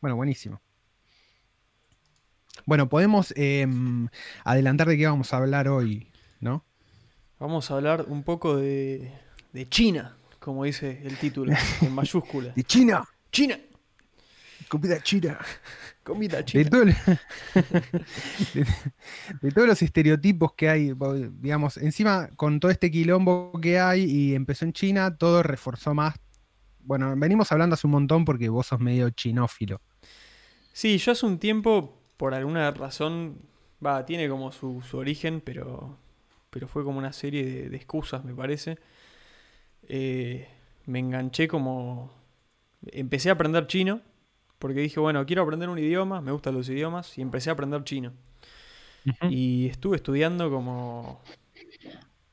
Bueno, buenísimo. Bueno, podemos em, adelantar de qué vamos a hablar hoy, ¿no? Vamos a hablar un poco de, China, como dice el título, en mayúscula. ¡De China! ¡China! Comida china. Comida china. De, de, todos los estereotipos que hay, digamos, encima con todo este quilombo que hay y empezó en China, todo reforzó más bueno, venimos hablando hace un montón porque vos sos medio chinófilo. Sí, yo hace un tiempo, por alguna razón, va, tiene como su, origen, pero, pero fue como una serie de, excusas, me parece. Eh, me enganché como... Empecé a aprender chino, porque dije, bueno, quiero aprender un idioma, me gustan los idiomas, y empecé a aprender chino. Y estuve estudiando como,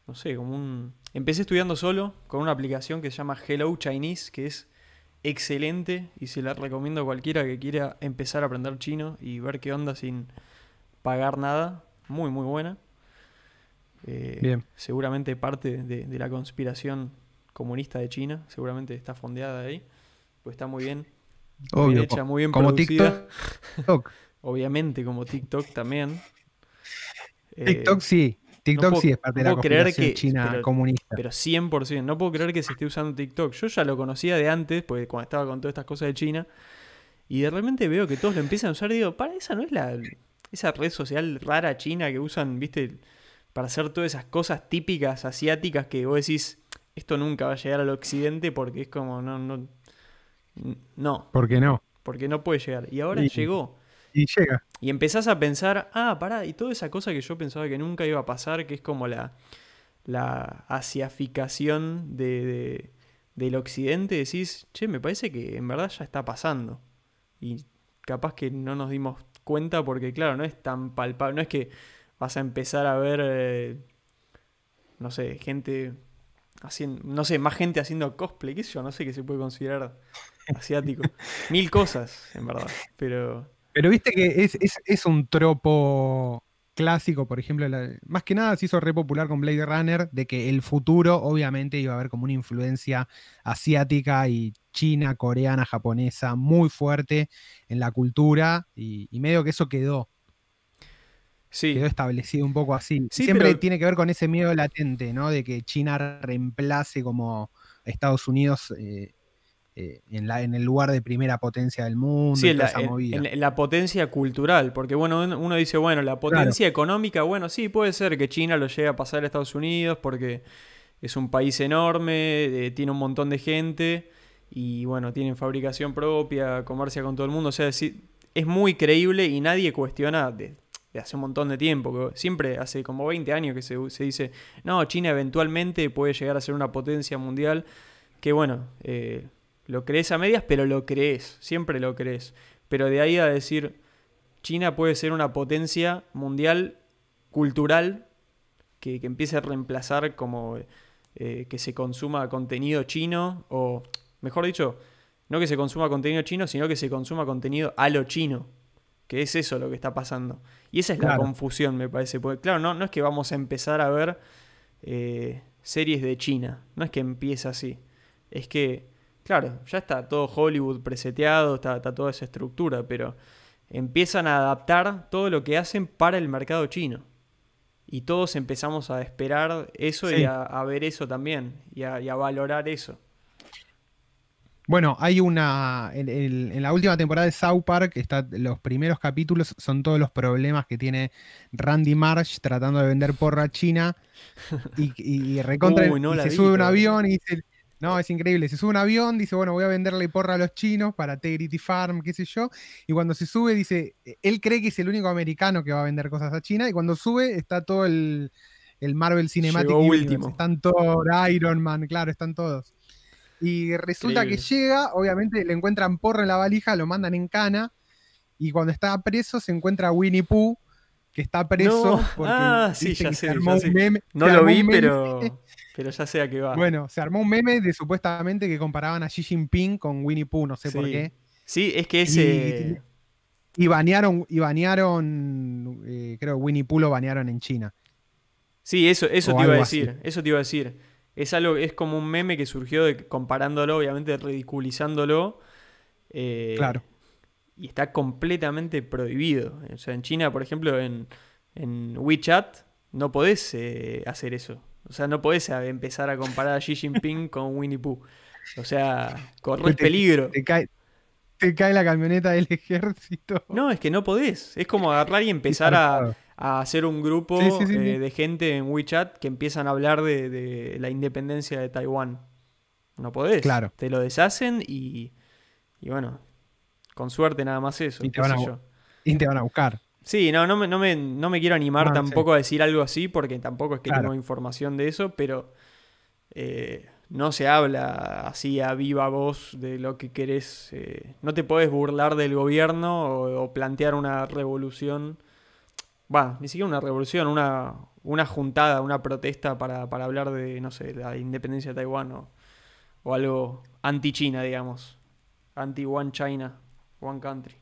no sé, como un Empecé estudiando solo con una aplicación que se llama Hello Chinese, que es excelente y se la recomiendo a cualquiera que quiera empezar a aprender chino y ver qué onda sin pagar nada. Muy, muy buena. Eh, bien. Seguramente parte de, la conspiración comunista de China, seguramente está fondeada ahí, pues está muy bien. muy bien como TikTok. Obviamente, como TikTok también. TikTok eh, sí, TikTok sí es parte de la creer que, china pero, comunista. Pero 100%, no puedo creer que se esté usando TikTok. Yo ya lo conocía de antes, porque cuando estaba con todas estas cosas de China, y de repente veo que todos lo empiezan a usar y digo, para, esa no es la esa red social rara china que usan, viste, para hacer todas esas cosas típicas asiáticas que vos decís, esto nunca va a llegar al occidente porque es como, no, no, no. ¿Por qué no? Porque no puede llegar. Y ahora llegó y llega. Y empezás a pensar, ah, pará, y toda esa cosa que yo pensaba que nunca iba a pasar, que es como la, la asiaficación de, del occidente, decís, che, me parece que en verdad ya está pasando. Y capaz que no nos dimos cuenta porque, claro, no es tan palpable, no es que vas a empezar a ver, eh, no sé, gente haciendo, no sé, más gente haciendo cosplay, qué yo, no sé qué se puede considerar asiático. Mil cosas, en verdad, pero... Pero viste que es, un tropo clásico, por ejemplo, más que nada se hizo re con Blade Runner, de que el futuro obviamente iba a haber como una influencia asiática y china, coreana, japonesa muy fuerte en la cultura y, medio que eso quedó. Quedó establecido un poco así. Siempre tiene que ver con ese miedo latente, ¿no? De que China reemplace como Estados Unidos eh, eh, en, la, en el lugar de primera potencia del mundo. la, potencia cultural, porque bueno, uno dice, bueno, la potencia económica, bueno, sí, puede ser que China lo llegue a pasar a Estados Unidos porque es un país enorme, eh, tiene un montón de gente y bueno, tienen fabricación propia, comercia con todo el mundo, o sea, es muy creíble y nadie cuestiona de, hace un montón de tiempo, siempre hace como 20 años que se, dice, no, China eventualmente puede llegar a ser una potencia mundial, que bueno, eh, lo crees a medias, pero lo crees, siempre lo crees. Pero de ahí a decir, China puede ser una potencia mundial, cultural, que, empiece a reemplazar como eh, que se consuma contenido chino, o mejor dicho, no que se consuma contenido chino, sino que se consuma contenido a lo chino. Que es eso lo que está pasando. Y esa es la confusión, me parece. Porque, claro, no, no es que vamos a empezar a ver eh, series de China. No es que empiece así. Es que Claro, ya está todo Hollywood preseteado, está, toda esa estructura, pero empiezan a adaptar todo lo que hacen para el mercado chino. Y todos empezamos a esperar eso y a, ver eso también, y a, valorar eso. Bueno, hay una. En, la última temporada de South Park, está, los primeros capítulos son todos los problemas que tiene Randy Marsh tratando de vender porra China. Y, recontra. se sube un avión y dice: no, es increíble. Se sube un avión, dice, bueno, voy a venderle porra a los chinos para Tegrity Farm, qué sé yo. Y cuando se sube, dice, e-, él cree que es el único americano que va a vender cosas a China. Y cuando sube, está todo el, el Marvel Cinematic Universe. Último. Están todos, Iron Man, claro, están todos. Y resulta que llega, obviamente le encuentran porra en la valija, lo mandan en cana. Y cuando está preso, se encuentra Winnie Pooh que está preso. Porque, ah, sí, ya sé, ya Meme, no lo vi, pero, pero ya sé a qué va. Bueno, se armó un meme de supuestamente que comparaban a Xi Jinping con Winnie Pooh, no sé por qué. Sí, es que ese... Y, banearon, y banearon eh, creo Winnie Pooh lo banearon en China. Sí, eso, eso te iba a decir, eso te iba a decir. Es, algo, es como un meme que surgió de, comparándolo, obviamente ridiculizándolo. Eh, claro y está completamente prohibido. O sea, en China, por ejemplo, en, WeChat no podés eh, hacer eso. O sea, no podés eh, empezar a comparar a Xi Jinping con Winnie Pooh. O sea, el peligro. Te cae, cae, la camioneta del ejército. No, es que no podés. Es como agarrar y empezar a, hacer un grupo eh, de gente en WeChat que empiezan a hablar de, de la independencia de Taiwán. No podés. Claro. Te lo deshacen y, y bueno, con suerte nada más eso. Y te, van a, buscar. Sí, no, no, me, no, me, quiero animar tampoco a decir algo así porque tampoco es que tengo información de eso, pero eh, no se habla así a viva voz de lo que querés. Eh, no te podés burlar del gobierno o, plantear una revolución. Va, ni siquiera una revolución, una, una juntada, una protesta para, hablar de, no sé, la independencia de Taiwán o, o algo anti-China, digamos. Anti-One China. One Country.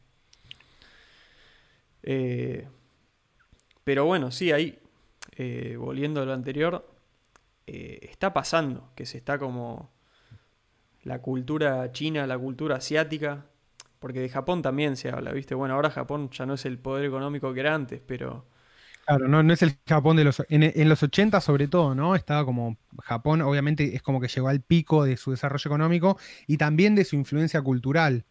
Eh, pero bueno, sí, ahí, eh, volviendo a lo anterior, eh, está pasando, que se está como la cultura china, la cultura asiática, porque de Japón también se habla, ¿viste? Bueno, ahora Japón ya no es el poder económico que era antes, pero... Claro, no, es el Japón de los... En, los 80 sobre todo, ¿no? Estaba como... Japón obviamente es como que llegó al pico de su desarrollo económico y también de su influencia cultural.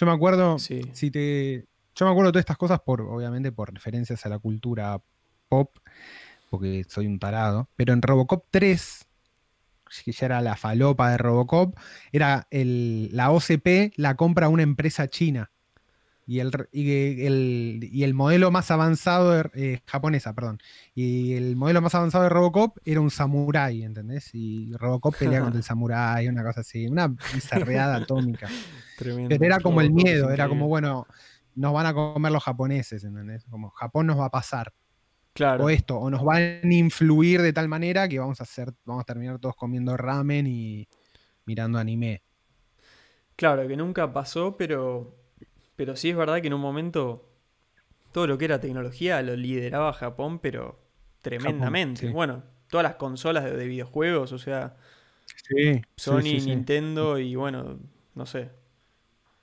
Yo me acuerdo, te, yo me acuerdo de todas estas cosas por, obviamente, por referencias a la cultura pop, porque soy un tarado, pero en Robocop 3, que ya era la falopa de Robocop, era el, la OCP la compra una empresa china y el, modelo más avanzado eh, japonesa, perdón. Y el modelo más avanzado de Robocop era un samurái, ¿entendés? Y Robocop pelea contra el samurái, una cosa así, una bizarreada atómica. Pero era como el miedo, era como, bueno, nos van a comer los japoneses, ¿entendés? Como Japón nos va a pasar. Claro. O esto, o nos van a influir de tal manera que vamos a hacer, vamos a terminar todos comiendo ramen y mirando anime. Claro, que nunca pasó, pero pero sí es verdad que en un momento todo lo que era tecnología lo lideraba Japón, pero tremendamente. Bueno, todas las consolas de, videojuegos, o sea, sí, Sony, Nintendo y bueno, no sé.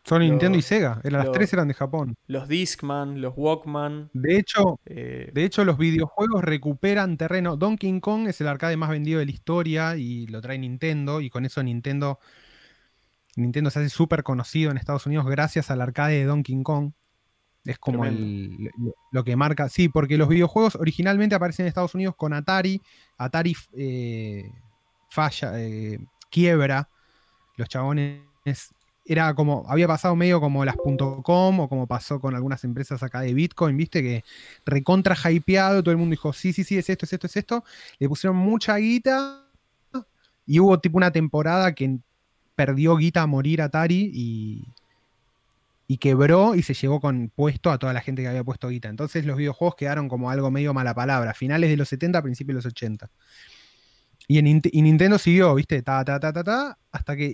Sony, Nintendo y Sega, las tres eran de Japón. Los Discman, los Walkman. De hecho, eh, de hecho, los videojuegos recuperan terreno. Donkey Kong es el arcade más vendido de la historia y lo trae Nintendo y con eso Nintendo Nintendo se hace súper conocido en Estados Unidos gracias al arcade de Donkey Kong. Es como el, lo que marca. Sí, porque los videojuegos originalmente aparecen en Estados Unidos con Atari. Atari eh, falla, eh, quiebra. Los chabones. Era como. Había pasado medio como las .com o como pasó con algunas empresas acá de Bitcoin, ¿viste? Que recontra hypeado. Todo el mundo dijo: sí, sí, sí, es esto, es esto, es esto. Le pusieron mucha guita. Y hubo tipo una temporada que perdió guita a morir Atari y, y quebró y se llevó con puesto a toda la gente que había puesto guita. Entonces los videojuegos quedaron como algo medio mala palabra, finales de los 70, principios de los 80. Y, en, Nintendo siguió, viste, ta, ta, ta, ta, ta, hasta que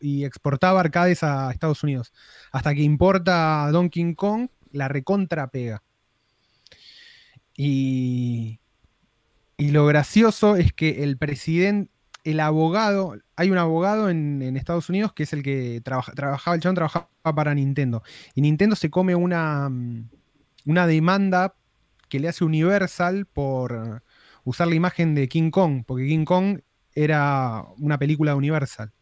y exportaba arcades a Estados Unidos. Hasta que importa Donkey Kong, la recontra pega. Y, y lo gracioso es que el presidente, el abogado, hay un abogado en, Estados Unidos que es el que trabajaba, el chabón trabajaba para Nintendo. Y Nintendo se come una, mm, una demanda que le hace Universal por usar la imagen de King Kong, porque King Kong era una película de Universal.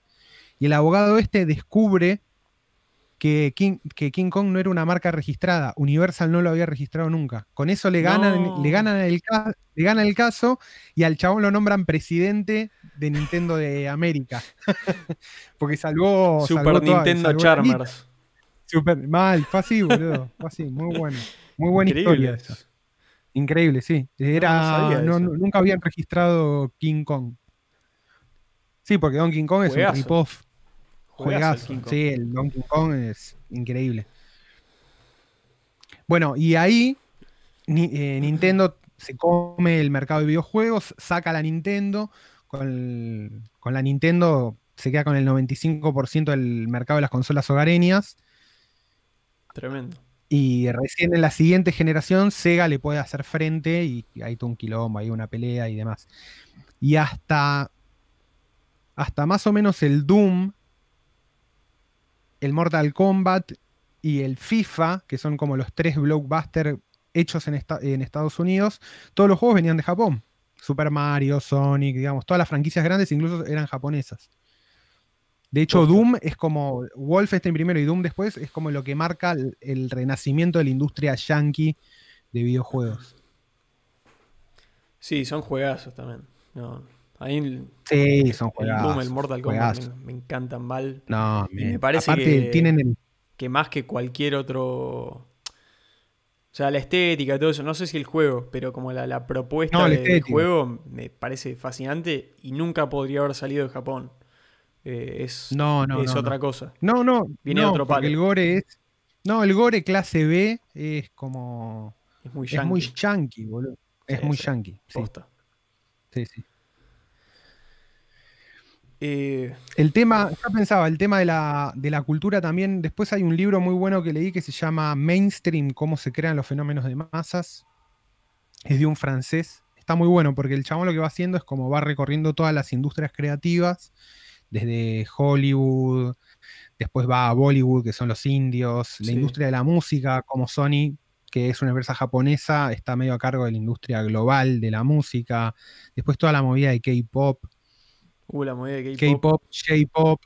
Y el abogado este descubre que King, Kong no era una marca registrada, Universal no lo había registrado nunca. Con eso le ganan, le ganan, el, le el caso y al chabón lo nombran presidente de Nintendo de América. Porque salvó. Super Nintendo Charmers. mal, fue así, boludo. Fue muy bueno. Muy buena historia esa. Increíble, sí. nunca habían registrado King Kong. Sí, porque Don King Kong es un rip-off Juegas, El sí, el Donkey Kong es increíble. Bueno, y ahí eh, Nintendo se come el mercado de videojuegos, saca la Nintendo, con, la Nintendo se queda con el 95% del mercado de las consolas hogareñas. Tremendo. Y recién en la siguiente generación Sega le puede hacer frente y hay todo un quilombo, hay una pelea y demás. Y hasta, hasta más o menos el Doom el Mortal Kombat y el FIFA, que son como los tres blockbusters hechos en, Estados Unidos, todos los juegos venían de Japón. Super Mario, Sonic, digamos, todas las franquicias grandes incluso eran japonesas. De hecho, Doom es como Wolfenstein primero y Doom después es como lo que marca el, el renacimiento de la industria yankee de videojuegos. Sí, son juegazos también. No, Ahí sí, El, Mortal Kombat me, encantan mal. No, me parece que, tienen que más que cualquier otro. O sea, la estética, todo eso. No sé si el juego, pero como la, propuesta del juego me parece fascinante y nunca podría haber salido de Japón. Eh, es es otra cosa. No, no. Viene de otro palo. El gore es. No, el gore clase B es como. Es muy yankee. Es muy yankee, boludo. Es muy Sí. Sí, sí. Eh, el tema, ya pensaba, el tema de la, cultura también. Después hay un libro muy bueno que leí que se llama Mainstream, cómo se crean los fenómenos de masas. Es de un francés. Está muy bueno porque el chabón lo que va haciendo es como va recorriendo todas las industrias creativas, desde Hollywood, después va a Bollywood, que son los indios, la industria de la música, como Sony, que es una empresa japonesa, está medio a cargo de la industria global de la música, después toda la movida de K-pop Uh, la de K-pop. J-pop,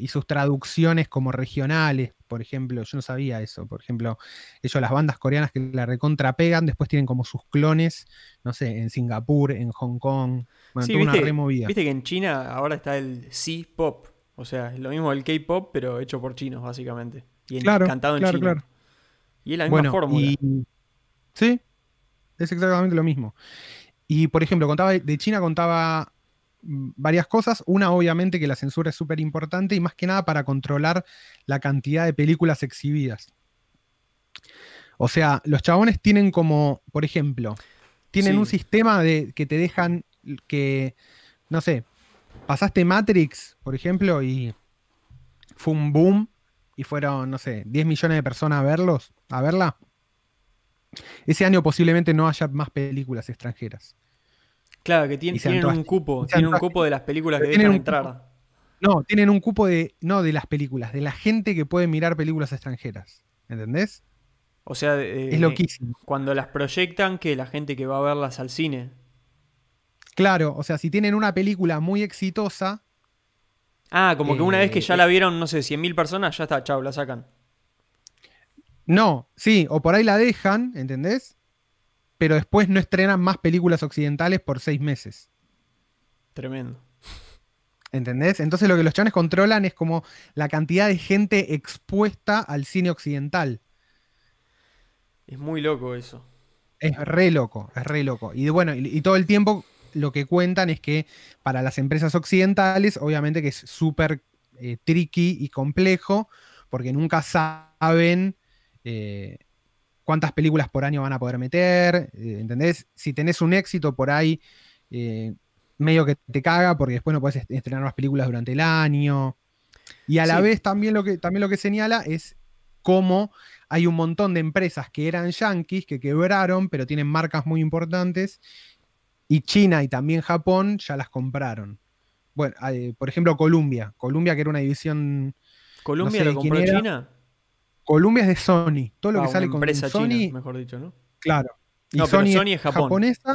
y sus traducciones como regionales, por ejemplo. Yo no sabía eso. Por ejemplo, ellos, las bandas coreanas que la recontrapegan, después tienen como sus clones, no sé, en Singapur, en Hong Kong. Bueno, sí, una removida. Viste que en China ahora está el C-pop. O sea, es lo mismo del K-pop, pero hecho por chinos, básicamente. Y cantado en chino Y es la misma Sí, es exactamente lo mismo. Y por ejemplo, contaba de China contaba varias cosas. Una, obviamente, que la censura es súper importante y más que nada para controlar la cantidad de películas exhibidas. O sea, los chabones tienen como, por ejemplo, tienen un sistema de que te dejan que, no sé, pasaste Matrix, por ejemplo, y fue un boom y fueron, no sé, 10 millones de personas a verlos, a verla. Ese año posiblemente no haya más películas extranjeras. Claro, que tienen un cupo, tienen un cupo de las películas que dejan entrar. No, tienen un cupo de. No de las películas, de la gente que puede mirar películas extranjeras. ¿Entendés? O sea, eh, es loquísimo. Cuando las proyectan, que la gente que va a verlas al cine. Claro, o sea, si tienen una película muy exitosa. Ah, como que una vez que eh, ya la vieron, no sé, 100.000 personas, ya está, chau, la sacan. No, sí, o por ahí la dejan, ¿entendés? pero después no estrenan más películas occidentales por seis meses. Tremendo. ¿Entendés? Entonces lo que los chanes controlan es como la cantidad de gente expuesta al cine occidental. Es muy loco eso. Es re loco, es re loco. Y bueno, y, todo el tiempo lo que cuentan es que para las empresas occidentales, obviamente que es súper eh, tricky y complejo, porque nunca saben eh, cuántas películas por año van a poder meter, eh, ¿entendés? Si tenés un éxito por ahí, eh, medio que te caga porque después no puedes estrenar más películas durante el año. Y a la vez también lo, que, también lo que señala es cómo hay un montón de empresas que eran yankees, que quebraron, pero tienen marcas muy importantes, y China y también Japón ya las compraron. Bueno, eh, por ejemplo, Columbia, Columbia que era una división... ¿Colombia no lo compró China? Columbia es de Sony. Todo lo ah, que sale con empresa Sony. mejor dicho, ¿no? Claro. no, Sony, es japonesa.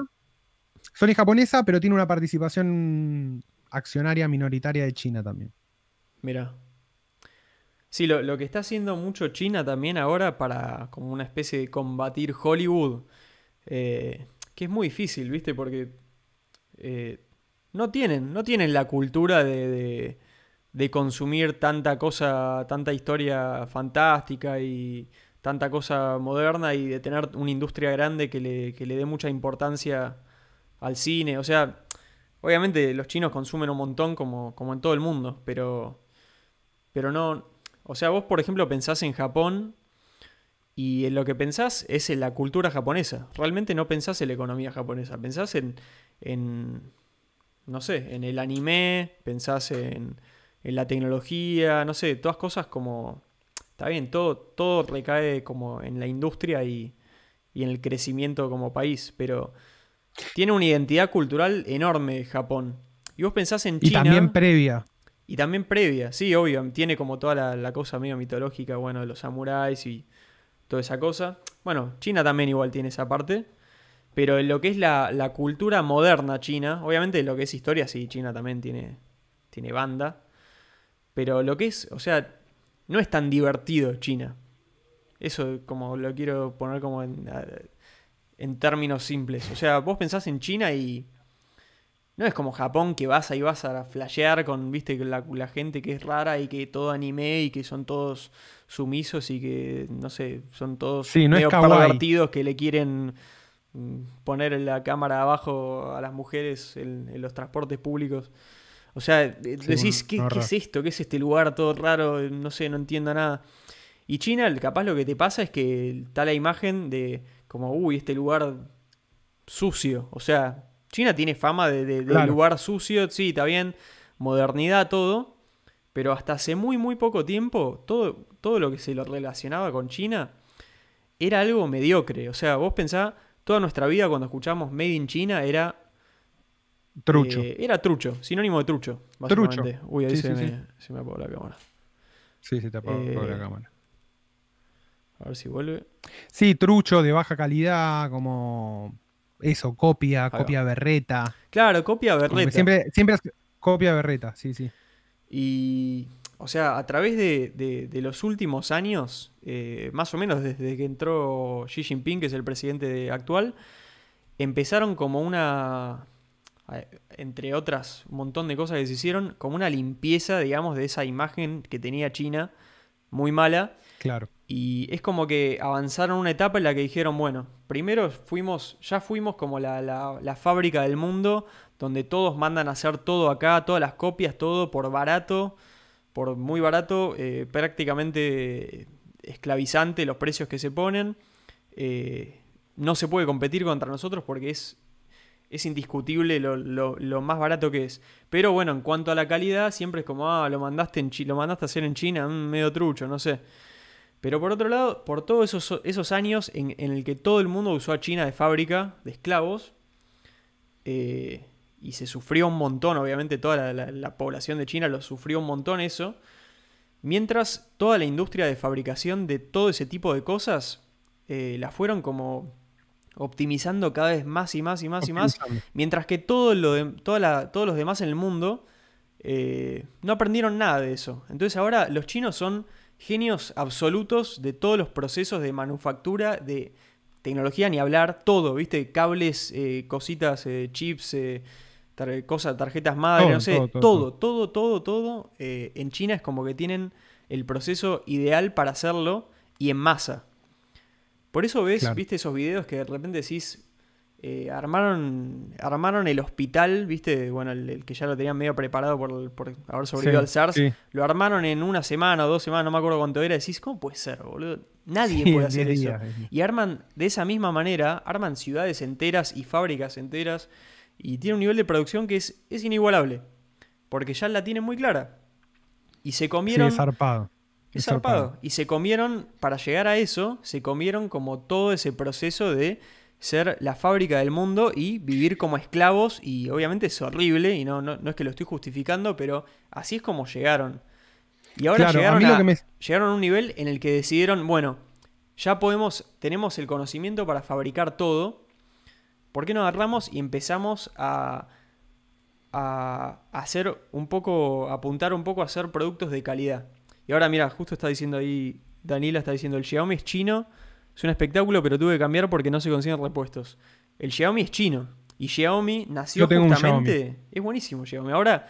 Sony es japonesa, pero tiene una participación accionaria minoritaria de China también. Mira. Sí, lo, que está haciendo mucho China también ahora para como una especie de combatir Hollywood, eh, que es muy difícil, ¿viste? Porque eh, no, tienen, no tienen la cultura de de consumir tanta cosa, tanta historia fantástica y tanta cosa moderna y de tener una industria grande que le, dé mucha importancia al cine. O sea, obviamente los chinos consumen un montón como, como en todo el mundo, pero, pero no... O sea, vos por ejemplo pensás en Japón y en lo que pensás es en la cultura japonesa. Realmente no pensás en la economía japonesa, pensás en, en no sé, en el anime, pensás en en la tecnología, no sé, todas cosas como... Está bien, todo, todo recae como en la industria y, en el crecimiento como país, pero tiene una identidad cultural enorme Japón. Y vos pensás en China... Y también previa. Y también previa, sí, obvio. Tiene como toda la, cosa medio mitológica, bueno, de los samuráis y toda esa cosa. Bueno, China también igual tiene esa parte. Pero en lo que es la, cultura moderna china, obviamente lo que es historia, sí, China también tiene, tiene banda. Pero lo que es, o sea, no es tan divertido China. Eso como lo quiero poner como en, términos simples. O sea, vos pensás en China y no es como Japón que vas ahí vas a flashear con, viste, la, la gente que es rara y que todo anime y que son todos sumisos y que, no sé, son todos no medio pervertidos que le quieren mm, poner la cámara abajo a las mujeres en los transportes públicos. O sea, decís, ¿qué, es esto? ¿Qué es este lugar todo raro? No sé, no entiendo nada. Y China, capaz lo que te pasa es que está la imagen de como, uy, este lugar sucio. O sea, China tiene fama de, lugar sucio, sí, está bien, modernidad, todo. Pero hasta hace muy, muy poco tiempo, todo, todo lo que se lo relacionaba con China era algo mediocre. O sea, vos pensás, toda nuestra vida cuando escuchamos Made in China era Trucho. Eh, era trucho, sinónimo de trucho. Trucho. Uy, ahí se, me, se, apagó la cámara. Sí, se te apagó la eh, cámara. A ver si vuelve. Sí, trucho de baja calidad, como eso, copia, copia berreta. Claro, copia berreta. Siempre, siempre copia berreta, sí, sí. Y, o sea, a través de, los últimos años, eh, más o menos desde que entró Xi Jinping, que es el presidente actual, empezaron como una entre otras un montón de cosas que se hicieron, como una limpieza, digamos, de esa imagen que tenía China, muy mala. Claro. Y es como que avanzaron una etapa en la que dijeron, bueno, primero fuimos, ya fuimos como la, la, fábrica del mundo, donde todos mandan a hacer todo acá, todas las copias, todo por barato, por muy barato, eh, prácticamente esclavizante los precios que se ponen. Eh, no se puede competir contra nosotros porque es es indiscutible lo, más barato que es. Pero bueno, en cuanto a la calidad, siempre es como, ah, lo mandaste, en lo mandaste a hacer en China, mm, medio trucho, no sé. Pero por otro lado, por todos esos, esos años en, en, el que todo el mundo usó a China de fábrica de esclavos, eh, y se sufrió un montón, obviamente toda la, población de China lo sufrió un montón eso, mientras toda la industria de fabricación de todo ese tipo de cosas eh, la fueron como optimizando cada vez más y más y más y más, mientras que todo lo de, todos los demás en el mundo eh, no aprendieron nada de eso. Entonces ahora los chinos son genios absolutos de todos los procesos de manufactura, de tecnología, ni hablar, todo, ¿viste? Cables, eh, cositas, eh, chips, cosas, tarjetas madre, no sé, todo, todo, todo. todo en China es como que tienen el proceso ideal para hacerlo y en masa. Por eso ves, viste, esos videos que de repente decís, eh, armaron, armaron el hospital, viste, bueno, el, que ya lo tenían medio preparado por, por haber sobrevivido al SARS, lo armaron en una semana o dos semanas, no me acuerdo cuánto era, decís, ¿cómo puede ser, boludo? Nadie puede hacer eso. Y arman, de esa misma manera, arman ciudades enteras y fábricas enteras, y tiene un nivel de producción que es, es inigualable, porque ya la tienen muy clara. Y se comieron... zarpado es zarpado. Y se comieron, para llegar a eso, se comieron como todo ese proceso de ser la fábrica del mundo y vivir como esclavos. Y obviamente es horrible, y no, no, es que lo estoy justificando, pero así es como llegaron. Y ahora llegaron, a, llegaron a un nivel en el que decidieron, bueno, ya podemos, tenemos el conocimiento para fabricar todo. ¿Por qué no agarramos y empezamos a, hacer un poco, apuntar un poco a hacer productos de calidad? Y ahora, mira, justo está diciendo ahí, Daniela está diciendo, el Xiaomi es chino, es un espectáculo, pero tuve que cambiar porque no se consiguen repuestos. El Xiaomi es chino. Y Xiaomi nació justamente. Es buenísimo Xiaomi. Ahora,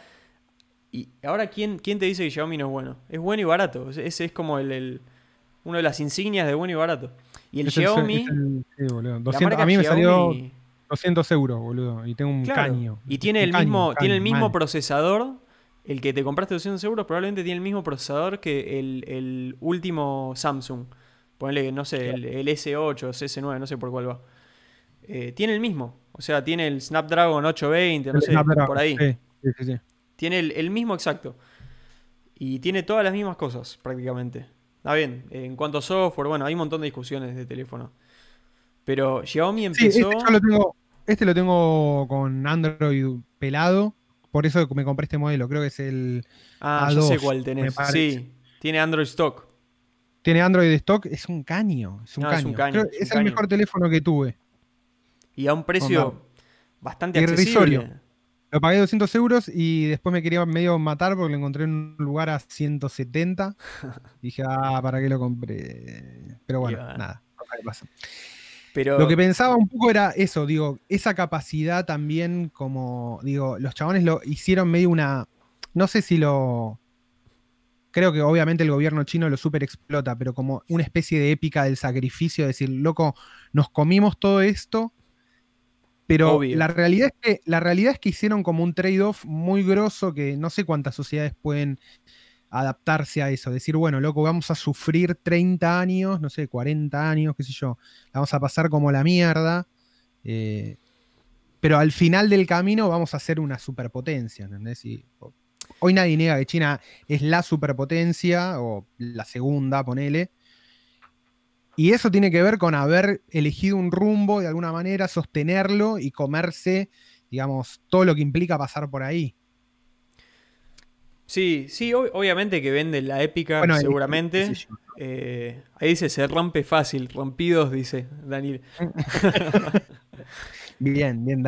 y ahora ¿quién, ¿quién, te dice que Xiaomi no es bueno? Es bueno y barato. Ese es como el, uno de las insignias de bueno y barato. Y el Xiaomi. a mí me salió 200 euros, boludo. Y tengo un caño. Y tiene, el, mismo, tiene el mismo procesador el que te compraste 200 euros probablemente tiene el mismo procesador que el, último Samsung. Ponle, no sé, el, S8, S9, no sé por cuál va. Eh, tiene el mismo. O sea, tiene el Snapdragon 820, no sé, por ahí. Tiene el, mismo exacto. Y tiene todas las mismas cosas, prácticamente. Está bien, en cuanto a software, bueno, hay un montón de discusiones de teléfono. Pero Xiaomi este empezó. este lo tengo con Android pelado por eso me compré este modelo, creo que es el. Ah, yo sé cuál tenés. Sí, tiene Android Stock. Tiene Android stock, es un caño. Es un caño. Es, el mejor teléfono que tuve. Y a un precio bastante accesible. Lo pagué 200 euros y después me quería medio matar porque lo encontré en un lugar a 170. Dije, ah, ¿para qué lo compré? Pero bueno, nada, no lo que pensaba un poco era eso, digo, esa capacidad también como, digo, los chabones lo hicieron medio una, no sé si lo, creo que obviamente el gobierno chino lo super explota, pero como una especie de épica del sacrificio, decir, loco, nos comimos todo esto, pero la realidad, es que, la realidad es que hicieron como un trade-off muy grosso que no sé cuántas sociedades pueden adaptarse a eso, decir, bueno, loco, vamos a sufrir 30 años, no sé, 40 años, qué sé yo, la vamos a pasar como la mierda, eh, pero al final del camino vamos a ser una superpotencia, ¿entendés? hoy nadie niega que China es la superpotencia, o la segunda, ponele, y eso tiene que ver con haber elegido un rumbo, de alguna manera, sostenerlo y comerse, digamos, todo lo que implica pasar por ahí. Sí, sí, obviamente que vende la épica, seguramente. Eh, ahí dice, se rompe fácil, rompidos, dice Daniel. bien, bien,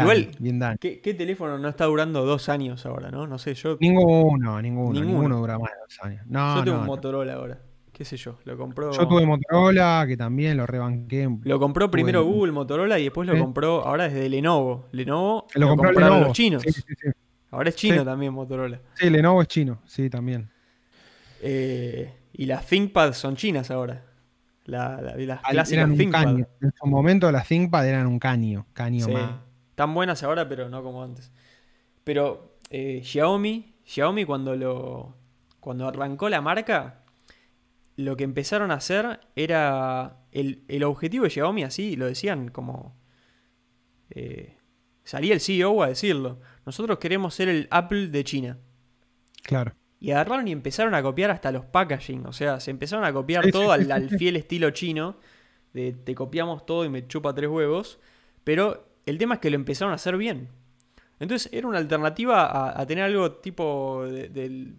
Dan, ¿qué, teléfono no está durando dos años ahora, no? No sé, yo... Ninguno, ninguno, ninguno, dura más de dos años. yo tengo un Motorola ahora, qué sé yo, lo compró... Yo tuve Motorola, que también lo rebanqué. Lo compró primero Google Motorola y después lo compró, ahora desde Lenovo. Lenovo lo, compraron los chinos. Sí, sí, sí. Ahora es chino también Motorola. Sí, Lenovo es chino, sí, también. Eh, y las ThinkPad son chinas ahora. las ah, eran ThinkPad. En su momento las Thinkpads eran un caño, caño Tan buenas ahora, pero no como antes. Pero eh, Xiaomi, Xiaomi cuando lo cuando arrancó la marca, lo que empezaron a hacer era el, objetivo de Xiaomi, así lo decían como eh, salía el CEO a decirlo nosotros queremos ser el Apple de China. Claro. Y agarraron y empezaron a copiar hasta los packaging. O sea, se empezaron a copiar todo al, fiel estilo chino. De te copiamos todo y me chupa tres huevos. Pero el tema es que lo empezaron a hacer bien. Entonces era una alternativa a, tener algo tipo.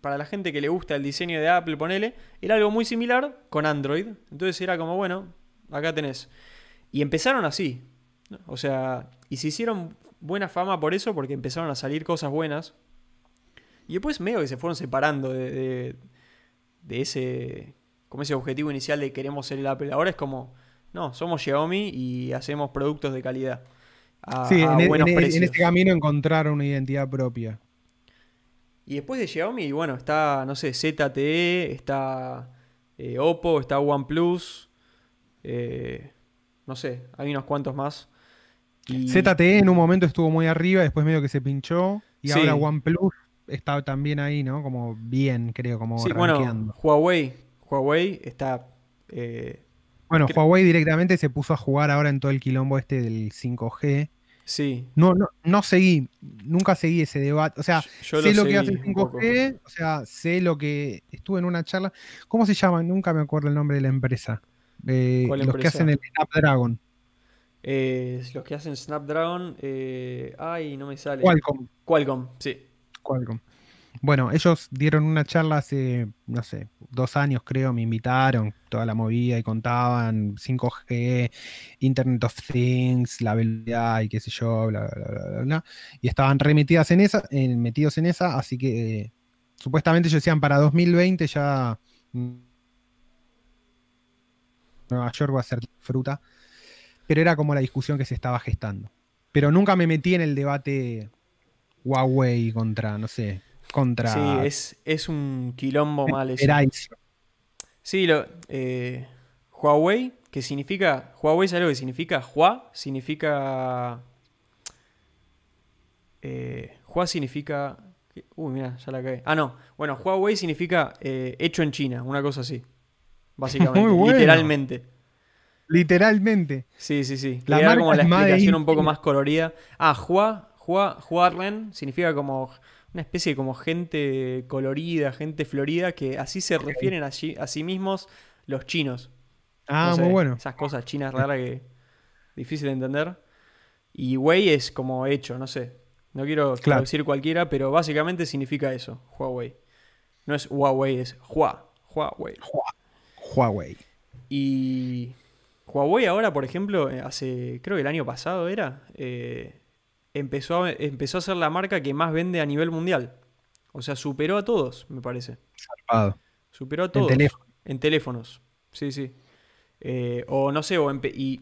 para la gente que le gusta el diseño de Apple, ponele. Era algo muy similar con Android. Entonces era como, bueno, acá tenés. Y empezaron así. O sea, y se hicieron buena fama por eso, porque empezaron a salir cosas buenas. Y después medio que se fueron separando de, ese, como ese objetivo inicial de queremos ser el Apple. Ahora es como, no, somos Xiaomi y hacemos productos de calidad. A, sí, en, e- buenos e- este camino encontrar una identidad propia. Y después de Xiaomi, bueno, está, no sé, ZTE, está eh, Oppo, está OnePlus, eh, no sé, hay unos cuantos más. ZTE en un momento estuvo muy arriba, después medio que se pinchó. Y ahora OnePlus está también ahí, ¿no? Como bien, creo, como sí, Huawei. Huawei está. Eh, bueno, Huawei directamente se puso a jugar ahora en todo el quilombo este del 5G. Sí. No, no, seguí, nunca seguí ese debate. O sea, sé lo, que hace el 5G, o sea, sé lo que estuve en una charla. ¿Cómo se llama? Nunca me acuerdo el nombre de la empresa. Eh, los que hacen el Snapdragon. Eh, los que hacen Snapdragon. Eh, ay, no me sale. Qualcomm. Qualcomm, sí. Bueno, ellos dieron una charla hace, no sé, dos años creo, me invitaron, toda la movida y contaban 5G, Internet of Things, la velocidad y qué sé yo, bla, bla, bla, Y estaban remitidas en esa, en metidos en esa, así que eh, supuestamente ellos decían para 2020 ya Nueva York va a ser fruta pero era como la discusión que se estaba gestando. Pero nunca me metí en el debate Huawei contra, no sé, contra... Sí, es, es un quilombo mal eso. Sí, lo, eh, Huawei, que significa... Huawei es algo que significa... Hua significa... Eh, Hua significa... Uy, mira, ya la caí. Ah, no. Bueno, Huawei significa eh, hecho en China, una cosa así. Básicamente, literalmente. Literalmente. Sí, sí, sí. La marca como la explicación un poco más colorida. Ah, Hua, Hua, Ren. significa como una especie de como gente colorida, gente florida, que así se refieren a, a, sí mismos los chinos. Ah, muy bueno. Esas cosas chinas raras que difícil de entender. Y Wei es como hecho, no sé. No quiero traducir cualquiera, pero básicamente significa eso, Huawei. No es Huawei, es Hua. Huawei. Hua. Huawei. Y Huawei ahora, por ejemplo, eh, hace, creo que el año pasado era, eh, empezó, a, empezó a ser la marca que más vende a nivel mundial. O sea, superó a todos, me parece. Superó a todos. En, teléfonos. Sí, sí. Eh, o no sé, o y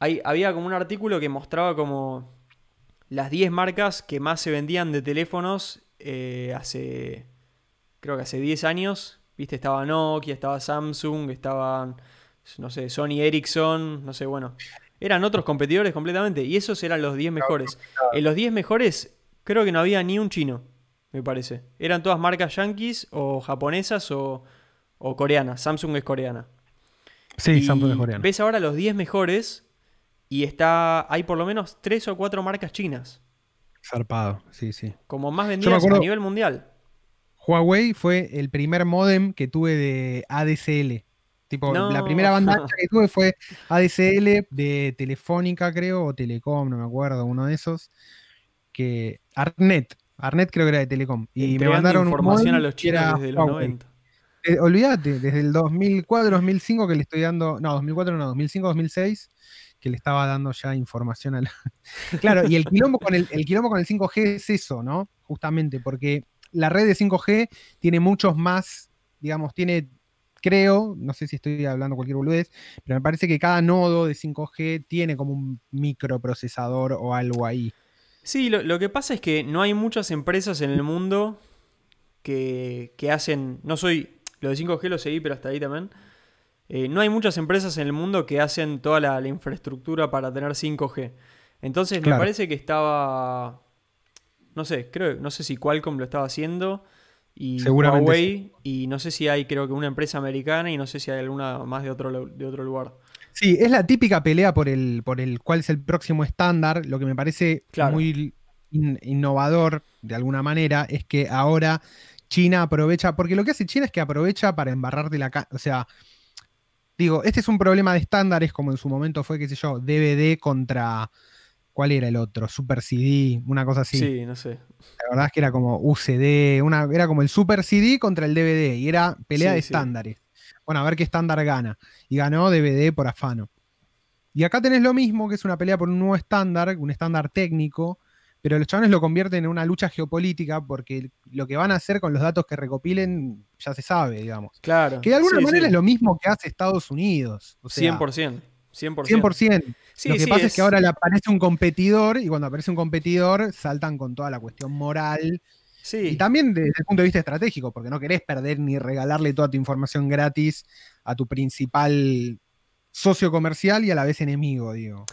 había como un artículo que mostraba como las 10 marcas que más se vendían de teléfonos hace, creo que hace 10 años. Viste, estaba Nokia, estaba Samsung, estaban no sé, Sony Ericsson, no sé, bueno. Eran otros competidores completamente y esos eran los 10 mejores. En los 10 mejores creo que no había ni un chino, me parece. Eran todas marcas yankees o japonesas o, o coreanas. Samsung es coreana. Sí, Samsung es coreana. Ves ahora los 10 mejores y está hay por lo menos 3 o 4 marcas chinas. Zarpado, sí, sí. Como más vendidas a nivel mundial. Huawei fue el primer modem que tuve de ADSL. Tipo, la primera banda que tuve fue ADSL de Telefónica, creo, o Telecom, no me acuerdo, uno de esos. Que. Arnet. Arnet creo que era de Telecom. Y me mandaron información a los chinos desde 90. Eh, olvídate, desde el 2004, 2005 que le estoy dando. No, 2004 no, 2005, 2006 que le estaba dando ya información a la... Claro, y el quilombo, con el, el quilombo con el 5G es eso, ¿no? Justamente, porque la red de 5G tiene muchos más, digamos, tiene creo, no sé si estoy hablando cualquier boludez, pero me parece que cada nodo de 5G tiene como un microprocesador o algo ahí. Sí, lo, que pasa es que no hay muchas empresas en el mundo que, que hacen, no soy, lo de 5G lo seguí, pero hasta ahí también. Eh, no hay muchas empresas en el mundo que hacen toda la, infraestructura para tener 5G. Entonces me parece que estaba, no sé, creo, no sé si Qualcomm lo estaba haciendo y Huawei, y no sé si hay, creo que una empresa americana y no sé si hay alguna más de otro, de otro lugar. Sí, es la típica pelea por el, por el cuál es el próximo estándar. Lo que me parece muy innovador de alguna manera es que ahora China aprovecha, porque lo que hace China es que aprovecha para embarrarte la cara. O sea, digo, este es un problema de estándares como en su momento fue, qué sé yo, DVD contra ¿Cuál era el otro? Super CD, una cosa así. Sí, no sé. La verdad es que era como UCD, era como el Super CD contra el DVD y era pelea de estándares. Bueno, a ver qué estándar gana. Y ganó DVD por afano. Y acá tenés lo mismo, que es una pelea por un nuevo estándar, un estándar técnico, pero los chavales lo convierten en una lucha geopolítica porque lo que van a hacer con los datos que recopilen ya se sabe, digamos. Claro. Que de alguna manera es lo mismo que hace Estados Unidos. 100%. 100%. Lo que pasa es... que ahora le aparece un competidor y cuando aparece un competidor saltan con toda la cuestión moral. Y también desde el punto de vista estratégico, porque no querés perder ni regalarle toda tu información gratis a tu principal socio comercial y a la vez enemigo, digo,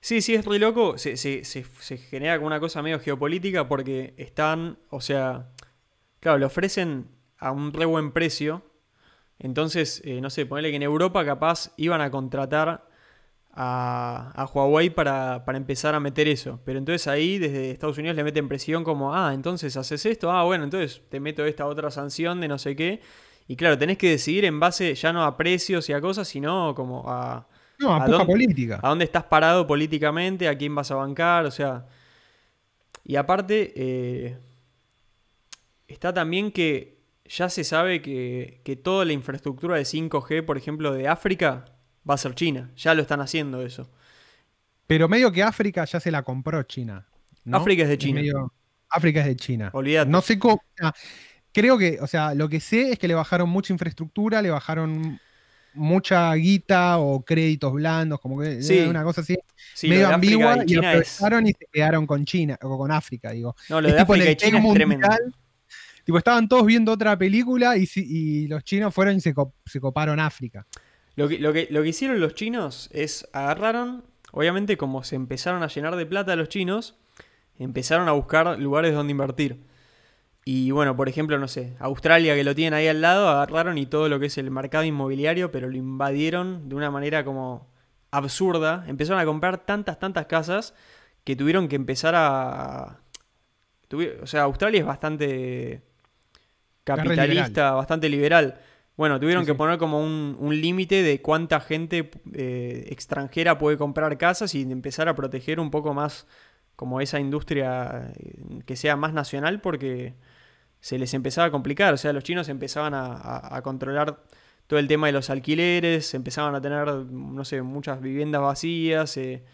Sí, sí, es re loco. Se, se, se, genera como una cosa medio geopolítica porque están, o sea, claro, le ofrecen a un re buen precio. Entonces, eh, no sé, ponerle que en Europa capaz iban a contratar a, Huawei para, empezar a meter eso. Pero entonces ahí desde Estados Unidos le meten presión como, ah, entonces haces esto, ah, bueno, entonces te meto esta otra sanción de no sé qué. Y claro, tenés que decidir en base ya no a precios y a cosas, sino como a... No, a, poca política. A dónde estás parado políticamente, a quién vas a bancar, o sea... Y aparte, eh, está también que ya se sabe que, que toda la infraestructura de 5G, por ejemplo, de África, va a ser China. Ya lo están haciendo eso. Pero medio que África ya se la compró China. África es de China. África es de China. Olvídate. No sé Creo que, o sea, lo que sé es que le bajaron mucha infraestructura, le bajaron mucha guita o créditos blandos, como que una cosa así, medio ambigua, y, empezaron y se quedaron con China, o con África, digo. No, lo es tipo estaban todos viendo otra película y, los chinos fueron y se coparon África. Lo que, hicieron los chinos es agarraron, obviamente como se empezaron a llenar de plata los chinos, empezaron a buscar lugares donde invertir. Y bueno, por ejemplo, no sé, Australia que lo tienen ahí al lado, agarraron y todo lo que es el mercado inmobiliario, pero lo invadieron de una manera como absurda. Empezaron a comprar tantas, tantas casas que tuvieron que empezar a... O sea, Australia es bastante capitalista, bastante liberal. Bueno, tuvieron que poner como un, límite de cuánta gente eh, extranjera puede comprar casas y empezar a proteger un poco más como esa industria eh, que sea más nacional porque se les empezaba a complicar. O sea, los chinos empezaban a, controlar todo el tema de los alquileres, empezaban a tener, no sé, muchas viviendas vacías. Eh,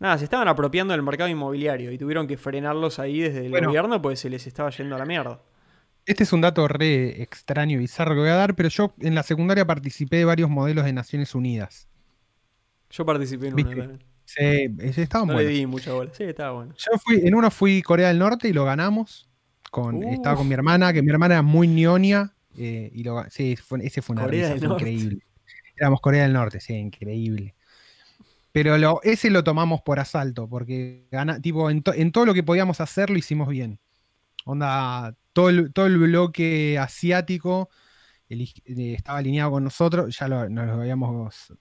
nada, se estaban apropiando del mercado inmobiliario y tuvieron que frenarlos ahí desde el gobierno porque se les estaba yendo a la mierda. Este es un dato re extraño y bizarro que voy a dar, pero yo en la secundaria participé de varios modelos de Naciones Unidas. Yo participé en uno Sí, estaba no Le di mucha bola. Sí, estaba bueno. Yo fui, en uno fui Corea del Norte y lo ganamos. Con, uh. estaba con mi hermana, que mi hermana era muy nionia eh, y lo, sí, ese fue una risa, increíble. Éramos Corea del Norte, sí, increíble. Pero ese lo tomamos por asalto, porque gana, tipo, en, en todo lo que podíamos hacer lo hicimos bien. Onda, todo el, bloque asiático eh, estaba alineado con nosotros, ya nos lo habíamos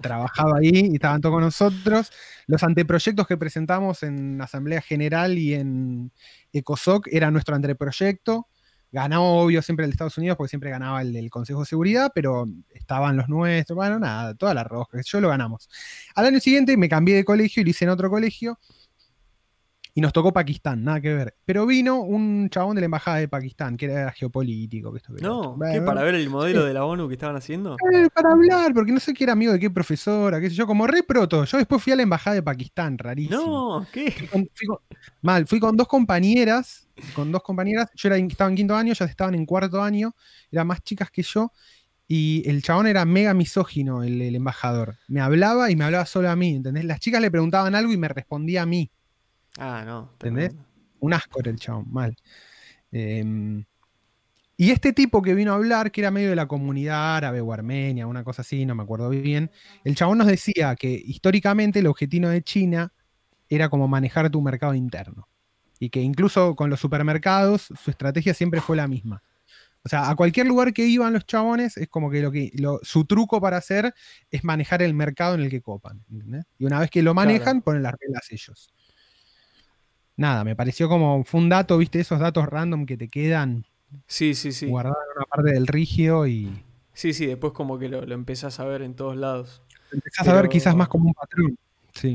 trabajado ahí y estaban todos con nosotros. Los anteproyectos que presentamos en Asamblea General y en ECOSOC era nuestro anteproyecto. Ganaba, obvio, siempre el de Estados Unidos, porque siempre ganaba el del Consejo de Seguridad, pero estaban los nuestros, bueno, nada, toda la rosca, yo lo ganamos. Al año siguiente me cambié de colegio y lo hice en otro colegio y nos tocó Pakistán, nada que ver. Pero vino un chabón de la embajada de Pakistán, que era geopolítico. no, ¿qué, para ver el modelo de la ONU que estaban haciendo. Eh, para hablar, porque no sé qué era amigo de qué profesora, qué sé yo, como re proto. Yo después fui a la embajada de Pakistán, rarísimo. No, ¿qué? mal, fui con dos compañeras, con dos compañeras. Yo era, estaba en quinto año, ya estaban en cuarto año, eran más chicas que yo. Y el chabón era mega misógino, el, el, embajador. Me hablaba y me hablaba solo a mí, ¿entendés? Las chicas le preguntaban algo y me respondía a mí. Ah, no. ¿Entendés? Un asco era el chabón, mal. Em, y este tipo que vino a hablar, que era medio de la comunidad árabe o armenia, una cosa así, no me acuerdo bien, el chabón nos decía que históricamente el objetivo de China era como manejar tu mercado interno. Y que incluso con los supermercados su estrategia siempre fue la misma. O sea, a cualquier lugar que iban los chabones, es como que, lo que su truco para hacer es manejar el mercado en el que copan. Y una vez que lo manejan, ponen las reglas ellos nada, me pareció como, fue un dato, viste, esos datos random que te quedan sí, sí, sí. guardados en una parte del rígido y... Sí, sí, después como que lo, empezás a ver en todos lados. empezás a ver quizás más como un patrón, sí.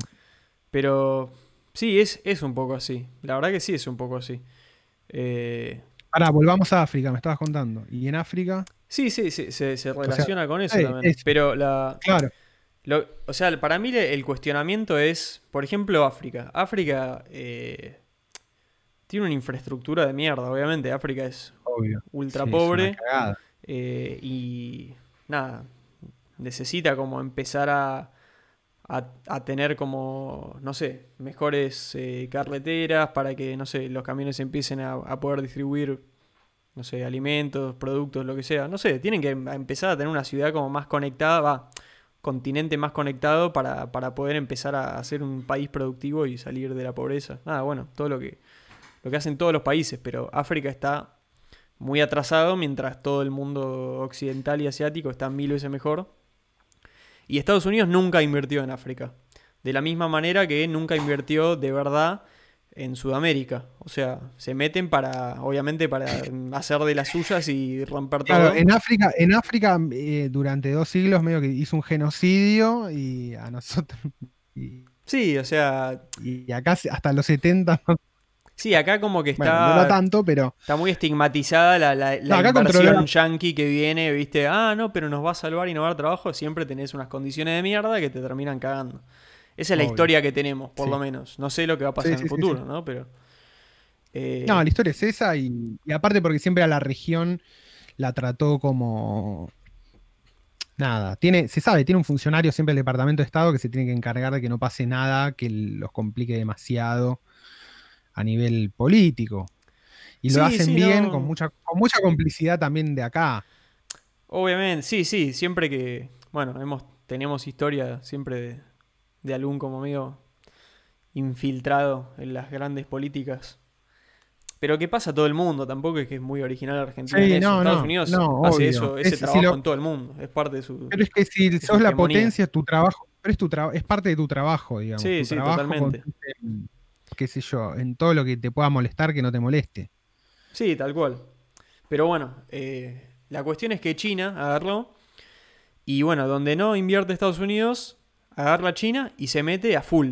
Pero sí, es, es un poco así, la verdad que sí es un poco así. Eh, Ahora, volvamos a África, me estabas contando. ¿Y en África? Sí, sí, sí se, relaciona con eso también. Pero la... Claro o sea, para mí el cuestionamiento es, por ejemplo, África. África eh, tiene una infraestructura de mierda, obviamente. África es ultra pobre. Eh, y nada, necesita como empezar a, a, tener como, no sé, mejores eh, carreteras para que, no sé, los camiones empiecen a, a poder distribuir no sé, alimentos, productos, lo que sea. No sé, tienen que em-, empezar a tener una ciudad como más conectada. Va, continente más conectado para, poder empezar a ser un país productivo y salir de la pobreza. Nada, bueno, todo lo que, lo que hacen todos los países, pero África está muy atrasado, mientras todo el mundo occidental y asiático está mil veces mejor. Y Estados Unidos nunca invirtió en África. De la misma manera que nunca invirtió de verdad en Sudamérica. O sea, se meten para, obviamente, para hacer de las suyas y romper todo. en África, en África eh, durante dos siglos medio que hizo un genocidio y a nosotros. sí, o sea. Y acá hasta los 70. Sí, acá como que está. no tanto, pero. Está muy estigmatizada la, la, la inversión yankee que viene, viste. Ah, no, pero nos va a salvar y no va a dar trabajo. Siempre tenés unas condiciones de mierda que te terminan cagando. Esa es la historia que tenemos, por lo menos. No sé lo que va a pasar en el futuro, ¿no? Pero. Eh, no, la historia es esa y, aparte porque siempre a la región la trató como... Nada, tiene, se sabe, tiene un funcionario siempre del Departamento de Estado que se tiene que encargar de que no pase nada, que los complique demasiado a nivel político. Y lo hacen bien, con, mucha, mucha complicidad también de acá. Obviamente, sí, sí, siempre que, bueno, tenemos historia siempre de, de algún como medio infiltrado en las grandes políticas. Pero qué pasa todo el mundo, tampoco es que es muy original Argentina. Sí, no, Estados Unidos no, hace eso, ese trabajo en todo el mundo, es parte de su. Pero es que si sos la potencia, es tu trabajo, es, tu es parte de tu trabajo, digamos. Sí, sí, totalmente. qué sé yo, en todo lo que te pueda molestar, que no te moleste. Sí, tal cual. Pero bueno, eh, la cuestión es que China agarró y bueno, donde no invierte Estados Unidos, agarra a China y se mete a full.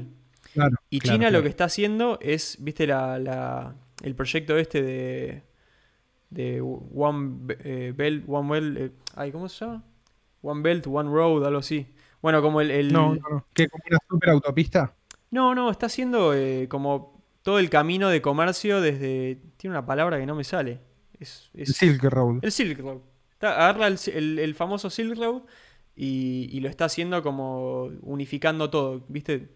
y China lo que está haciendo es, viste, el proyecto este de, de One eh, Belt, One Well, eh, ¿cómo se llama? One Belt, One Road, algo así. Bueno, como el... No, no. como una superautopista? No, no, está haciendo eh, como todo el camino de comercio desde... Tiene una palabra que no me sale. Es, El Silk Road. El Silk Road. agarra el famoso Silk Road y, lo está haciendo como unificando todo, ¿viste?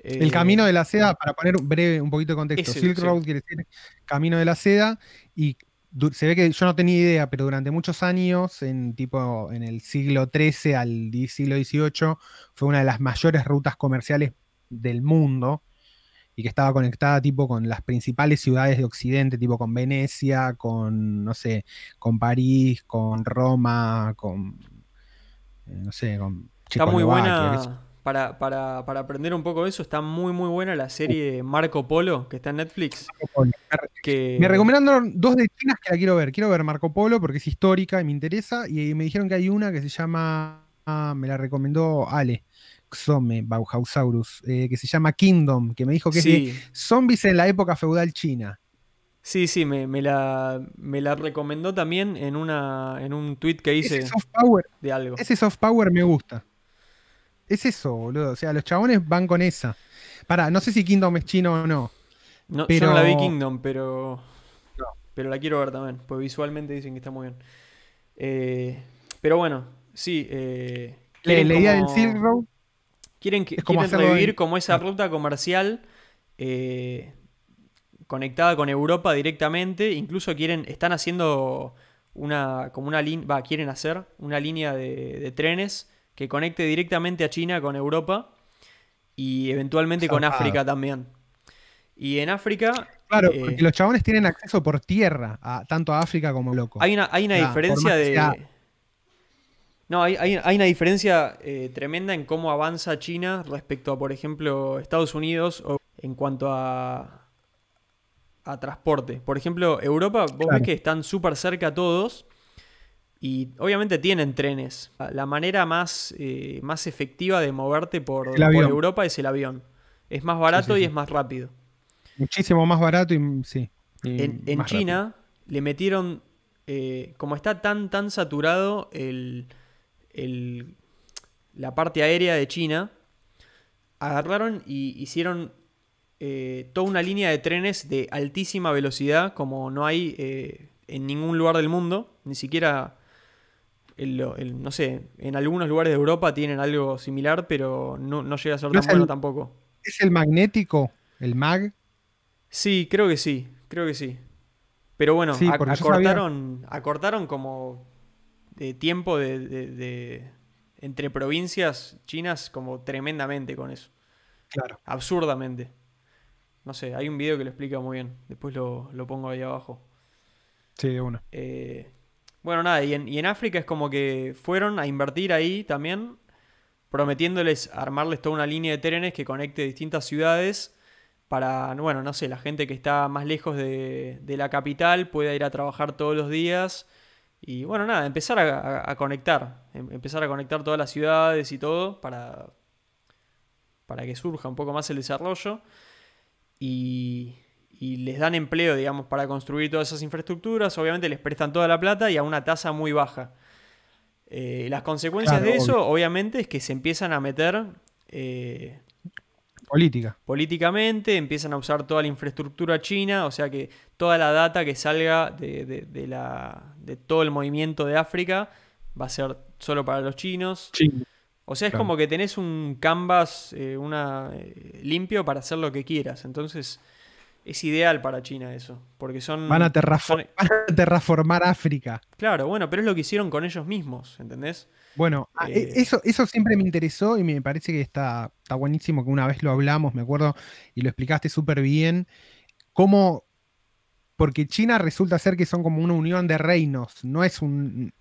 el eh, camino de la seda, para poner breve un poquito de contexto, Silk Road quiere decir camino de la seda y se ve que yo no tenía idea, pero durante muchos años, en tipo en el siglo XIII al siglo XVIII, fue una de las mayores rutas comerciales del mundo y que estaba conectada tipo con las principales ciudades de Occidente, tipo con Venecia, con, no sé, con París, con Roma, con eh, no sé, con Está muy buena. Para, aprender un poco de eso, está muy muy buena la serie Marco Polo que está en Netflix. Me recomendaron dos de que la quiero ver. Quiero ver Marco Polo porque es histórica y me interesa. Y me dijeron que hay una que se llama, ah, me la recomendó Ale. Xome, Bauhausaurus, eh, que se llama Kingdom, que me dijo que es de zombies en la época feudal china. Sí, sí, me, me, la, me la recomendó también en, una, en un tweet que hice ese soft power, de algo. Ese soft power me gusta. Es eso, boludo. O sea, los chabones van con esa. Para, no sé si Kingdom es chino o no. No, pero... no la vi Kingdom, pero. Pero la quiero ver también. Pues visualmente dicen que está muy bien. Eh, pero bueno, sí. Eh, del Silk Quieren, que, quieren revivir como esa ruta comercial eh, conectada con Europa directamente. Incluso quieren, están haciendo una, como una línea, quieren hacer una línea de, trenes que conecte directamente a China con Europa y eventualmente con África también. Y en África... Claro, eh, los chabones tienen acceso por tierra, tanto a África como loco. Hay una, hay una diferencia de... No, hay, una diferencia eh, tremenda en cómo avanza China respecto a, por ejemplo, Estados Unidos o en cuanto a, a transporte. Por ejemplo, Europa, vos ves que están súper cerca todos y obviamente tienen trenes. La manera más, eh, más efectiva de moverte por, por, Europa es el avión. Es más barato y es más rápido. Muchísimo más barato y sí. en, China le metieron, eh, como está tan, tan saturado el, la parte aérea de China, agarraron y hicieron eh, toda una línea de trenes de altísima velocidad, como no hay eh, en ningún lugar del mundo, ni siquiera, no sé, en algunos lugares de Europa tienen algo similar, pero no, no llega a ser tan bueno tampoco. ¿Es el magnético, el mag? Sí, creo que sí, creo que sí. Pero bueno, acortaron, acortaron como de tiempo entre provincias chinas como tremendamente con eso. Claro. Absurdamente. No sé, hay un video que lo explica muy bien. Después lo, pongo ahí abajo. Sí, de una. Eh, bueno, nada, y en, África es como que fueron a invertir ahí también, prometiéndoles armarles toda una línea de trenes que conecte distintas ciudades para, bueno, no sé, la gente que está más lejos de, la capital pueda ir a trabajar todos los días. Y bueno, nada, empezar a, conectar, em, empezar a conectar todas las ciudades y todo para, para que surja un poco más el desarrollo y, les dan empleo, digamos, para construir todas esas infraestructuras. Obviamente les prestan toda la plata y a una tasa muy baja. Eh, las consecuencias de eso, obviamente, es que se empiezan a meter... Eh, Política. Políticamente, empiezan a usar toda la infraestructura china, o sea que toda la data que salga de, de, la, de todo el movimiento de África va a ser solo para los chinos. O sea, es como que tenés un canvas eh, una, eh, limpio para hacer lo que quieras. Entonces, es ideal para China eso. Porque son. Van a, terraformar África. Claro, bueno, pero es lo que hicieron con ellos mismos, ¿entendés? Bueno, ah, eh, eso, eso siempre me interesó y me parece que está, buenísimo que una vez lo hablamos, me acuerdo, y lo explicaste súper bien. Cómo. Porque China resulta ser que son como una unión de reinos, no es una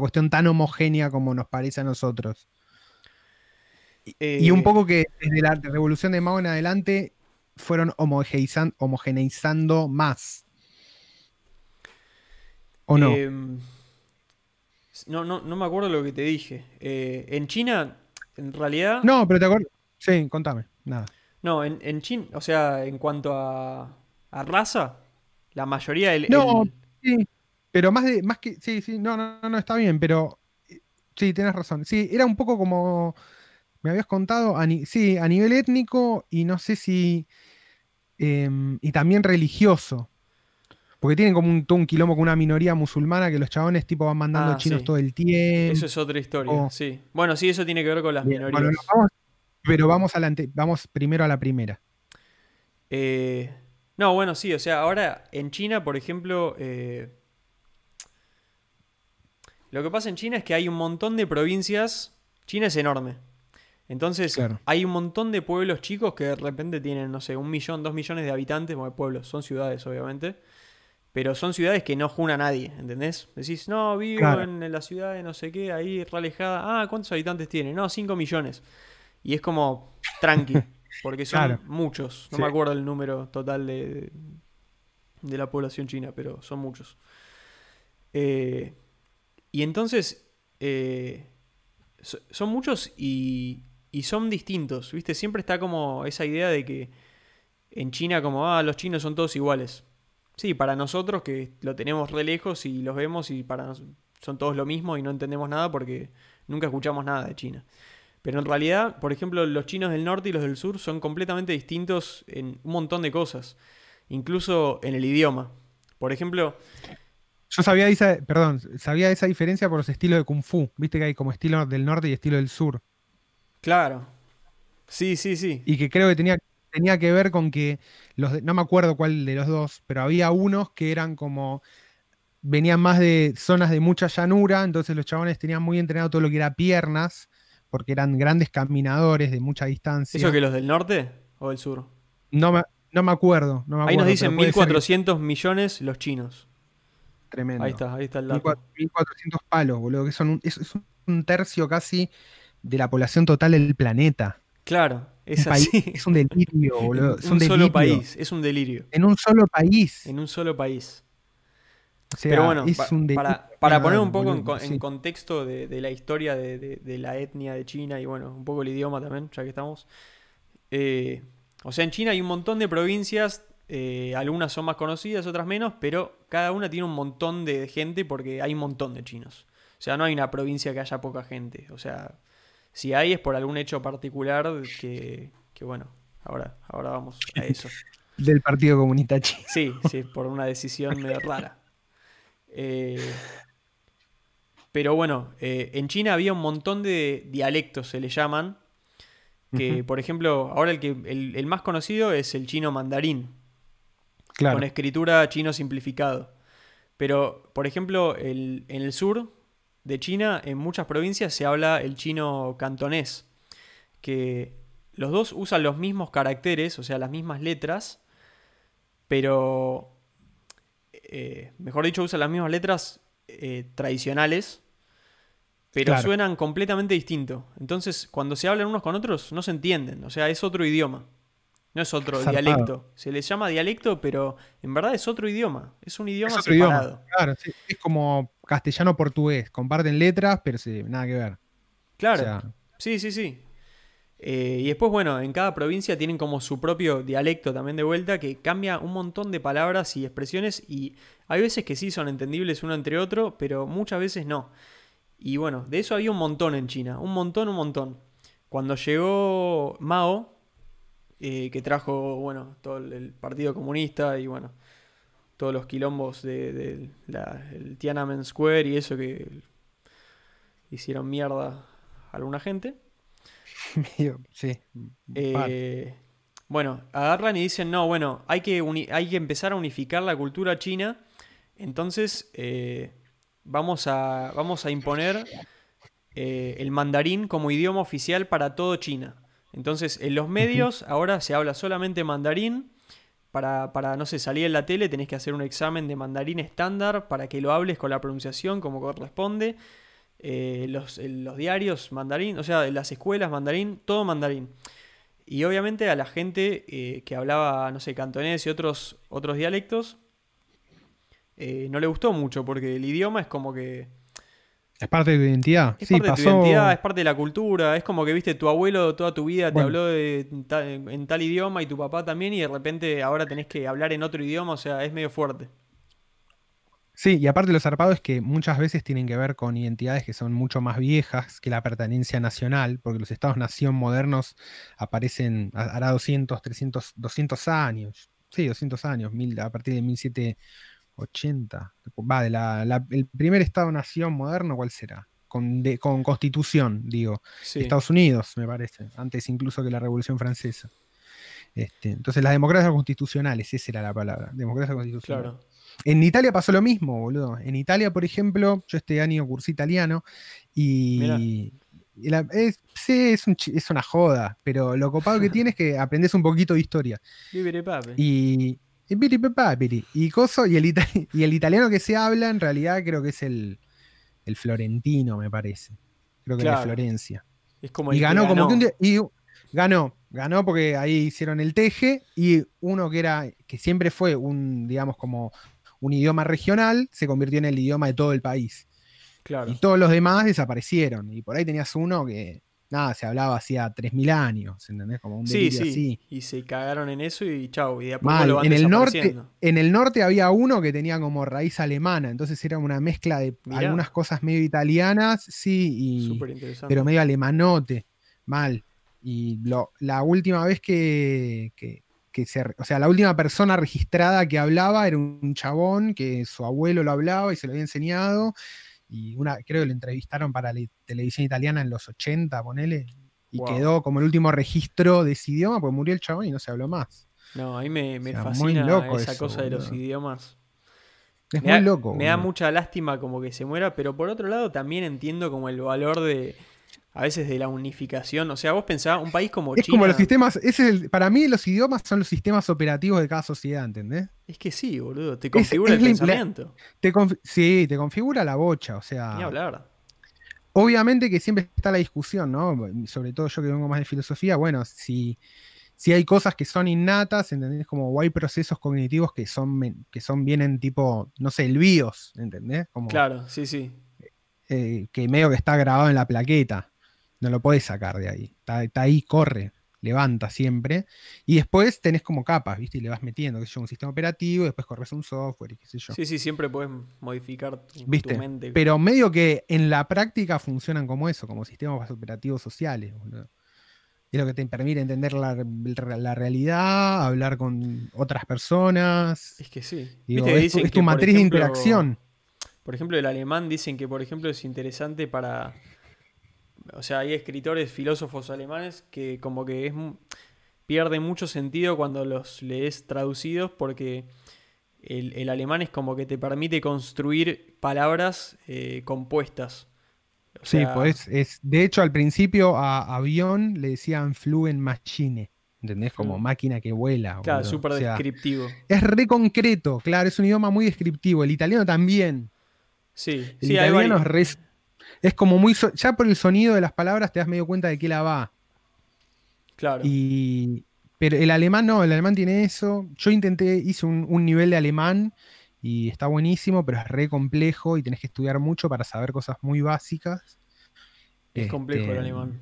cuestión tan homogénea como nos parece a nosotros y un eh, poco que desde la revolución de Mao en adelante fueron homogeneizando más. ¿O em, no? no, no? me acuerdo lo que te dije. Eh, en China, en realidad. No, pero te acuerdo. Sí, contame. Nada. No, en, en China, o sea, en cuanto a, raza, la mayoría del. No, sí. Pero más de. Más que, sí, sí, no, no, no, está bien, pero. Eh, sí, tienes razón. Sí, era un poco como me habías contado, a sí, a nivel étnico y no sé si. Em, y también religioso. Porque tienen como un, un, quilombo con una minoría musulmana que los chabones tipo van mandando ah, chinos todo el tiempo. Eso es otra historia, oh. sí. Bueno, sí, eso tiene que ver con las minorías. pero vamos, a vamos primero a la primera. Eh, no, bueno, sí, o sea, ahora en China, por ejemplo, eh, lo que pasa en China es que hay un montón de provincias. China es enorme. Entonces, hay un montón de pueblos chicos que de repente tienen, no sé, un millón, dos millones de habitantes, Bueno, pueblos son ciudades, obviamente. Pero son ciudades que no juna a nadie, ¿entendés? Decís, no, vivo en la ciudad de no sé qué, ahí realejada. Ah, ¿cuántos habitantes tiene? No, cinco millones. Y es como tranqui, porque son muchos. No me acuerdo el número total de, de, la población china, pero son muchos. Eh, y entonces, eh, son muchos y y son distintos, ¿viste? Siempre está como esa idea de que en China como, ah, los chinos son todos iguales. Sí, para nosotros que lo tenemos re lejos y los vemos y para son todos lo mismo y no entendemos nada porque nunca escuchamos nada de China. Pero en realidad, por ejemplo, los chinos del norte y los del sur son completamente distintos en un montón de cosas, incluso en el idioma. Por ejemplo, yo sabía esa, perdón, sabía esa diferencia por los estilos de kung fu. Viste que hay como estilo del norte y estilo del sur. Claro. Sí, sí, sí. Y que creo que tenía, tenía que ver con que, los no me acuerdo cuál de los dos, pero había unos que eran como, venían más de zonas de mucha llanura, entonces los chabones tenían muy entrenado todo lo que era piernas, porque eran grandes caminadores de mucha distancia. ¿Eso que los del norte o del sur? No me, no me acuerdo, Ahí nos dicen 1.400 millones los chinos. Tremendo. Ahí está, ahí está el dato. 1.400 palos, boludo, que son es un tercio casi de la población total del planeta. Claro, es así. es un delirio, boludo. Es un, solo país, es un delirio. En un solo país. En un solo país. Pero bueno, para, poner un poco en, contexto de, la historia de, la etnia de China y bueno, un poco el idioma también, ya que estamos. Eh, o sea, en China hay un montón de provincias, eh, algunas son más conocidas, otras menos, pero cada una tiene un montón de gente porque hay un montón de chinos. O sea, no hay una provincia que haya poca gente. O sea, si hay, es por algún hecho particular que, que bueno, ahora, ahora vamos a eso. Del Partido Comunista Chino. Sí, sí, por una decisión medio rara. Eh, pero bueno, eh, en China había un montón de dialectos, se le llaman. Que, por ejemplo, ahora el, que, el, más conocido es el chino mandarín. Claro. Con escritura chino simplificado. Pero, por ejemplo, en el sur de China, en muchas provincias se habla el chino cantonés, que los dos usan los mismos caracteres, o sea, las mismas letras, pero, eh, mejor dicho, usan las mismas letras eh, tradicionales, pero suenan completamente distinto. Entonces, cuando se hablan unos con otros, no se entienden, o sea, es otro idioma. No es otro dialecto. Se les llama dialecto, pero en verdad es otro idioma. Es un idioma separado. Claro, Es como castellano-portugués. Comparten letras, pero nada que ver. Claro. sí, sí, sí. Eh, y después, bueno, en cada provincia tienen como su propio dialecto también de vuelta que cambia un montón de palabras y expresiones y hay veces que sí son entendibles uno entre otro, pero muchas veces no. Y bueno, de eso había un montón en China, un montón, un montón. Cuando llegó Mao, eh, que trajo, bueno, todo el Partido Comunista y bueno, todos los quilombos del Tiananmen Square y eso que hicieron mierda a alguna gente. sí. Eh, bueno, agarran y dicen, no, bueno, hay que, hay que empezar a unificar la cultura china, entonces eh, vamos, a, vamos a imponer eh, el mandarín como idioma oficial para todo China. Entonces, en los medios ahora se habla solamente mandarín para, para, no sé, salir en la tele tenés que hacer un examen de mandarín estándar para que lo hables con la pronunciación como corresponde. Eh, los, los, diarios mandarín, o sea, las escuelas mandarín, todo mandarín. Y obviamente a la gente eh, que hablaba, no sé, cantonés y otros, otros dialectos, eh, no le gustó mucho porque el idioma es como que es parte de tu identidad. Es parte de tu identidad, es parte de la cultura. Es como que, viste, tu abuelo toda tu vida te habló en tal idioma y tu papá también, y de repente ahora tenés que hablar en otro idioma, o sea, es medio fuerte. Sí, y aparte los zarpados es que muchas veces tienen que ver con identidades que son mucho más viejas que la pertenencia nacional, porque los estados-nación modernos aparecen, hará 200, 300, 200 años, sí, 200 años, mil, a partir de 1700 80. Va, de la, el primer Estado-nación moderno, ¿cuál será? Con, con constitución, digo. Estados Unidos, me parece. Antes incluso que la Revolución Francesa. Este, entonces, las democracias constitucionales, esa era la palabra. Democracia constitucional. En Italia pasó lo mismo, boludo. En Italia, por ejemplo, yo este año cursé italiano y. es, sí, es, una joda, pero lo copado que tienes es que aprendes un poquito de historia. Y, y coso, y el, italiano que se habla, en realidad creo que es el, florentino, me parece. Creo que de Florencia. Es como y ganó, ganó, y ganó, ganó porque ahí hicieron el teje y uno que era, que siempre fue un, digamos, como un idioma regional, se convirtió en el idioma de todo el país. Y todos los demás desaparecieron. Y por ahí tenías uno que nada, se hablaba hacía 3.000 años, ¿entendés? Como un sí, sí. Y se cagaron en eso y chau, y de a poco lo van en el norte En el norte había uno que tenía como raíz alemana, entonces era una mezcla de algunas cosas medio italianas, sí, y, pero medio alemanote. Mal. Y la última vez que, que, que se, o sea, la última persona registrada que hablaba era un chabón que su abuelo lo hablaba y se lo había enseñado y una, creo que lo entrevistaron para la televisión italiana en los 80, ponele, y quedó como el último registro de ese idioma, porque murió el chabón y no se habló más. No, a mí me, fascina esa cosa de los idiomas. Es muy loco. Me da mucha lástima como que se muera, pero por otro lado también entiendo como el valor de, a veces de la unificación. O sea, vos pensás, un país como es China. Como los sistemas, ese es para mí los idiomas son los sistemas operativos de cada sociedad, ¿entendés? Es que sí, boludo, te configura el pensamiento. te sí, te configura la bocha, o sea. Ni hablar. Obviamente que siempre está la discusión, ¿no? Sobre todo yo que vengo más de filosofía, bueno, si, si hay cosas que son innatas, ¿entendés? Como hay procesos cognitivos que son, que son vienen tipo, no sé, el BIOS, ¿entendés? Como, claro, sí, sí. Eh, que medio que está grabado en la plaqueta. No lo podés sacar de ahí. Está, ahí, corre, levanta siempre. Y después tenés como capas, ¿viste? Y le vas metiendo, que sé yo, un sistema operativo, y después corres un software y qué sé yo. Sí, sí, siempre puedes modificar tu, ¿Viste? mente. Pero medio que en la práctica funcionan como eso, como sistemas operativos sociales, Es lo que te permite entender la, realidad, hablar con otras personas. Es que sí. Es, tu matriz de interacción. Por ejemplo, el alemán dicen que, por ejemplo, es interesante para o sea, hay escritores, filósofos alemanes que como que es, pierde mucho sentido cuando los lees traducidos porque el, alemán es como que te permite construir palabras eh, compuestas. sí, pues es, de hecho al principio a avión le decían fluen machine. ¿Entendés? Como mm. máquina que vuela. Claro, súper descriptivo. es re concreto, claro, es un idioma muy descriptivo. El italiano también. Sí, el sí, italiano hay es re es como muy. ya por el sonido de las palabras te das medio cuenta de qué la va. Claro. Y, pero el alemán no, el alemán tiene eso. Yo intenté, hice un, nivel de alemán y está buenísimo, pero es re complejo y tenés que estudiar mucho para saber cosas muy básicas. Es complejo el este, alemán.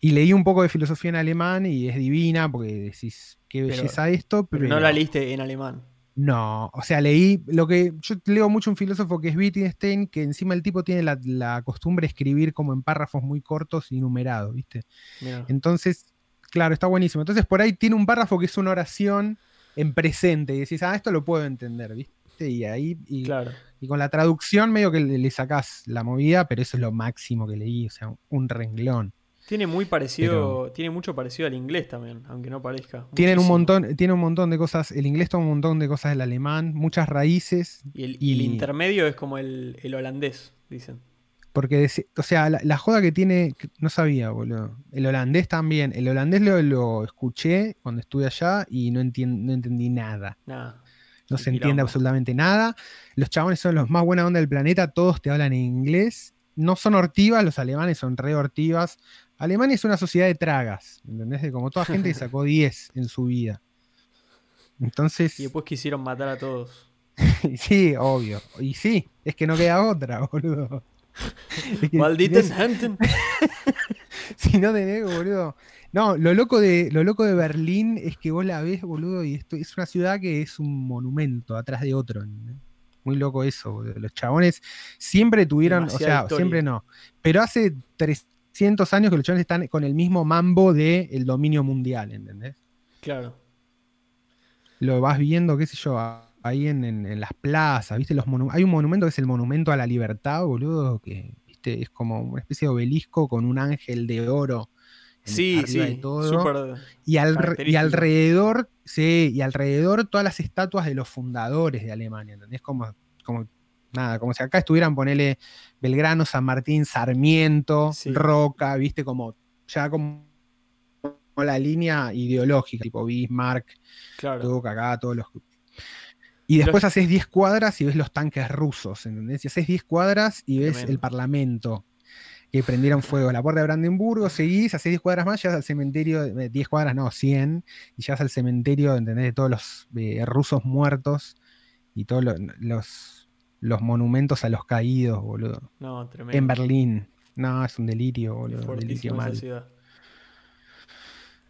Y leí un poco de filosofía en alemán y es divina porque decís qué belleza esto. Pero, no, no la leíste en alemán. No, o sea, leí lo que yo leo mucho un filósofo que es Wittgenstein, que encima el tipo tiene la, costumbre de escribir como en párrafos muy cortos y numerados, ¿viste? Entonces, claro, está buenísimo. Entonces, por ahí tiene un párrafo que es una oración en presente y decís, ah, esto lo puedo entender, ¿viste? Y ahí, y, con la traducción medio que le, le, sacás la movida, pero eso es lo máximo que leí, o sea, un renglón. Tiene muy parecido, tiene mucho parecido al inglés también, aunque no parezca. Tienen un montón, tiene un montón de cosas, el inglés toma un montón de cosas del alemán, muchas raíces. Y el, intermedio es como el, holandés, dicen. Porque, o sea, la, joda que tiene, no sabía, boludo. El holandés también. El holandés lo, escuché cuando estuve allá y no, entendí nada. nada. No se entiende absolutamente nada. Los chabones son los más buena onda del planeta, todos te hablan inglés. No son hortivas, los alemanes son re hortivas, Alemania es una sociedad de tragas, ¿entendés? como toda gente sacó 10 en su vida. Entonces. Y después quisieron matar a todos. sí, obvio. Y sí, es que no queda otra, boludo. Es si no tenés, boludo. No, lo loco, de, lo loco de Berlín es que vos la ves, boludo, y esto es una ciudad que es un monumento atrás de otro. Muy loco eso, boludo. Los chabones siempre tuvieron, o sea, siempre no. Pero hace tres cientos años que los chavales están con el mismo mambo del dominio mundial, ¿entendés? Claro. Lo vas viendo, qué sé yo, ahí en, las plazas, ¿viste? Los hay un monumento que es el Monumento a la Libertad, boludo, que, ¿viste? Es como una especie de obelisco con un ángel de oro. Sí, sí, Y, al, y, alrededor, sí, y alrededor todas las estatuas de los fundadores de Alemania, ¿entendés? Como, como nada, como si acá estuvieran, ponele Belgrano, San Martín, Sarmiento, Roca, viste, como ya como, la línea ideológica, tipo Bismarck, claro. todo acá, todos los... Y después haces 10 cuadras y ves los tanques rusos, ¿entendés? Y haces 10 cuadras y ves el parlamento que prendieron fuego la puerta de Brandenburgo, seguís, haces 10 cuadras más, es al cementerio, 10 eh, cuadras no, 100, y ya es al cementerio, ¿entendés? De todos los eh, rusos muertos y todos los los monumentos a los caídos, boludo. No, tremendo. En Berlín. No, es un delirio, boludo. delirio mal. que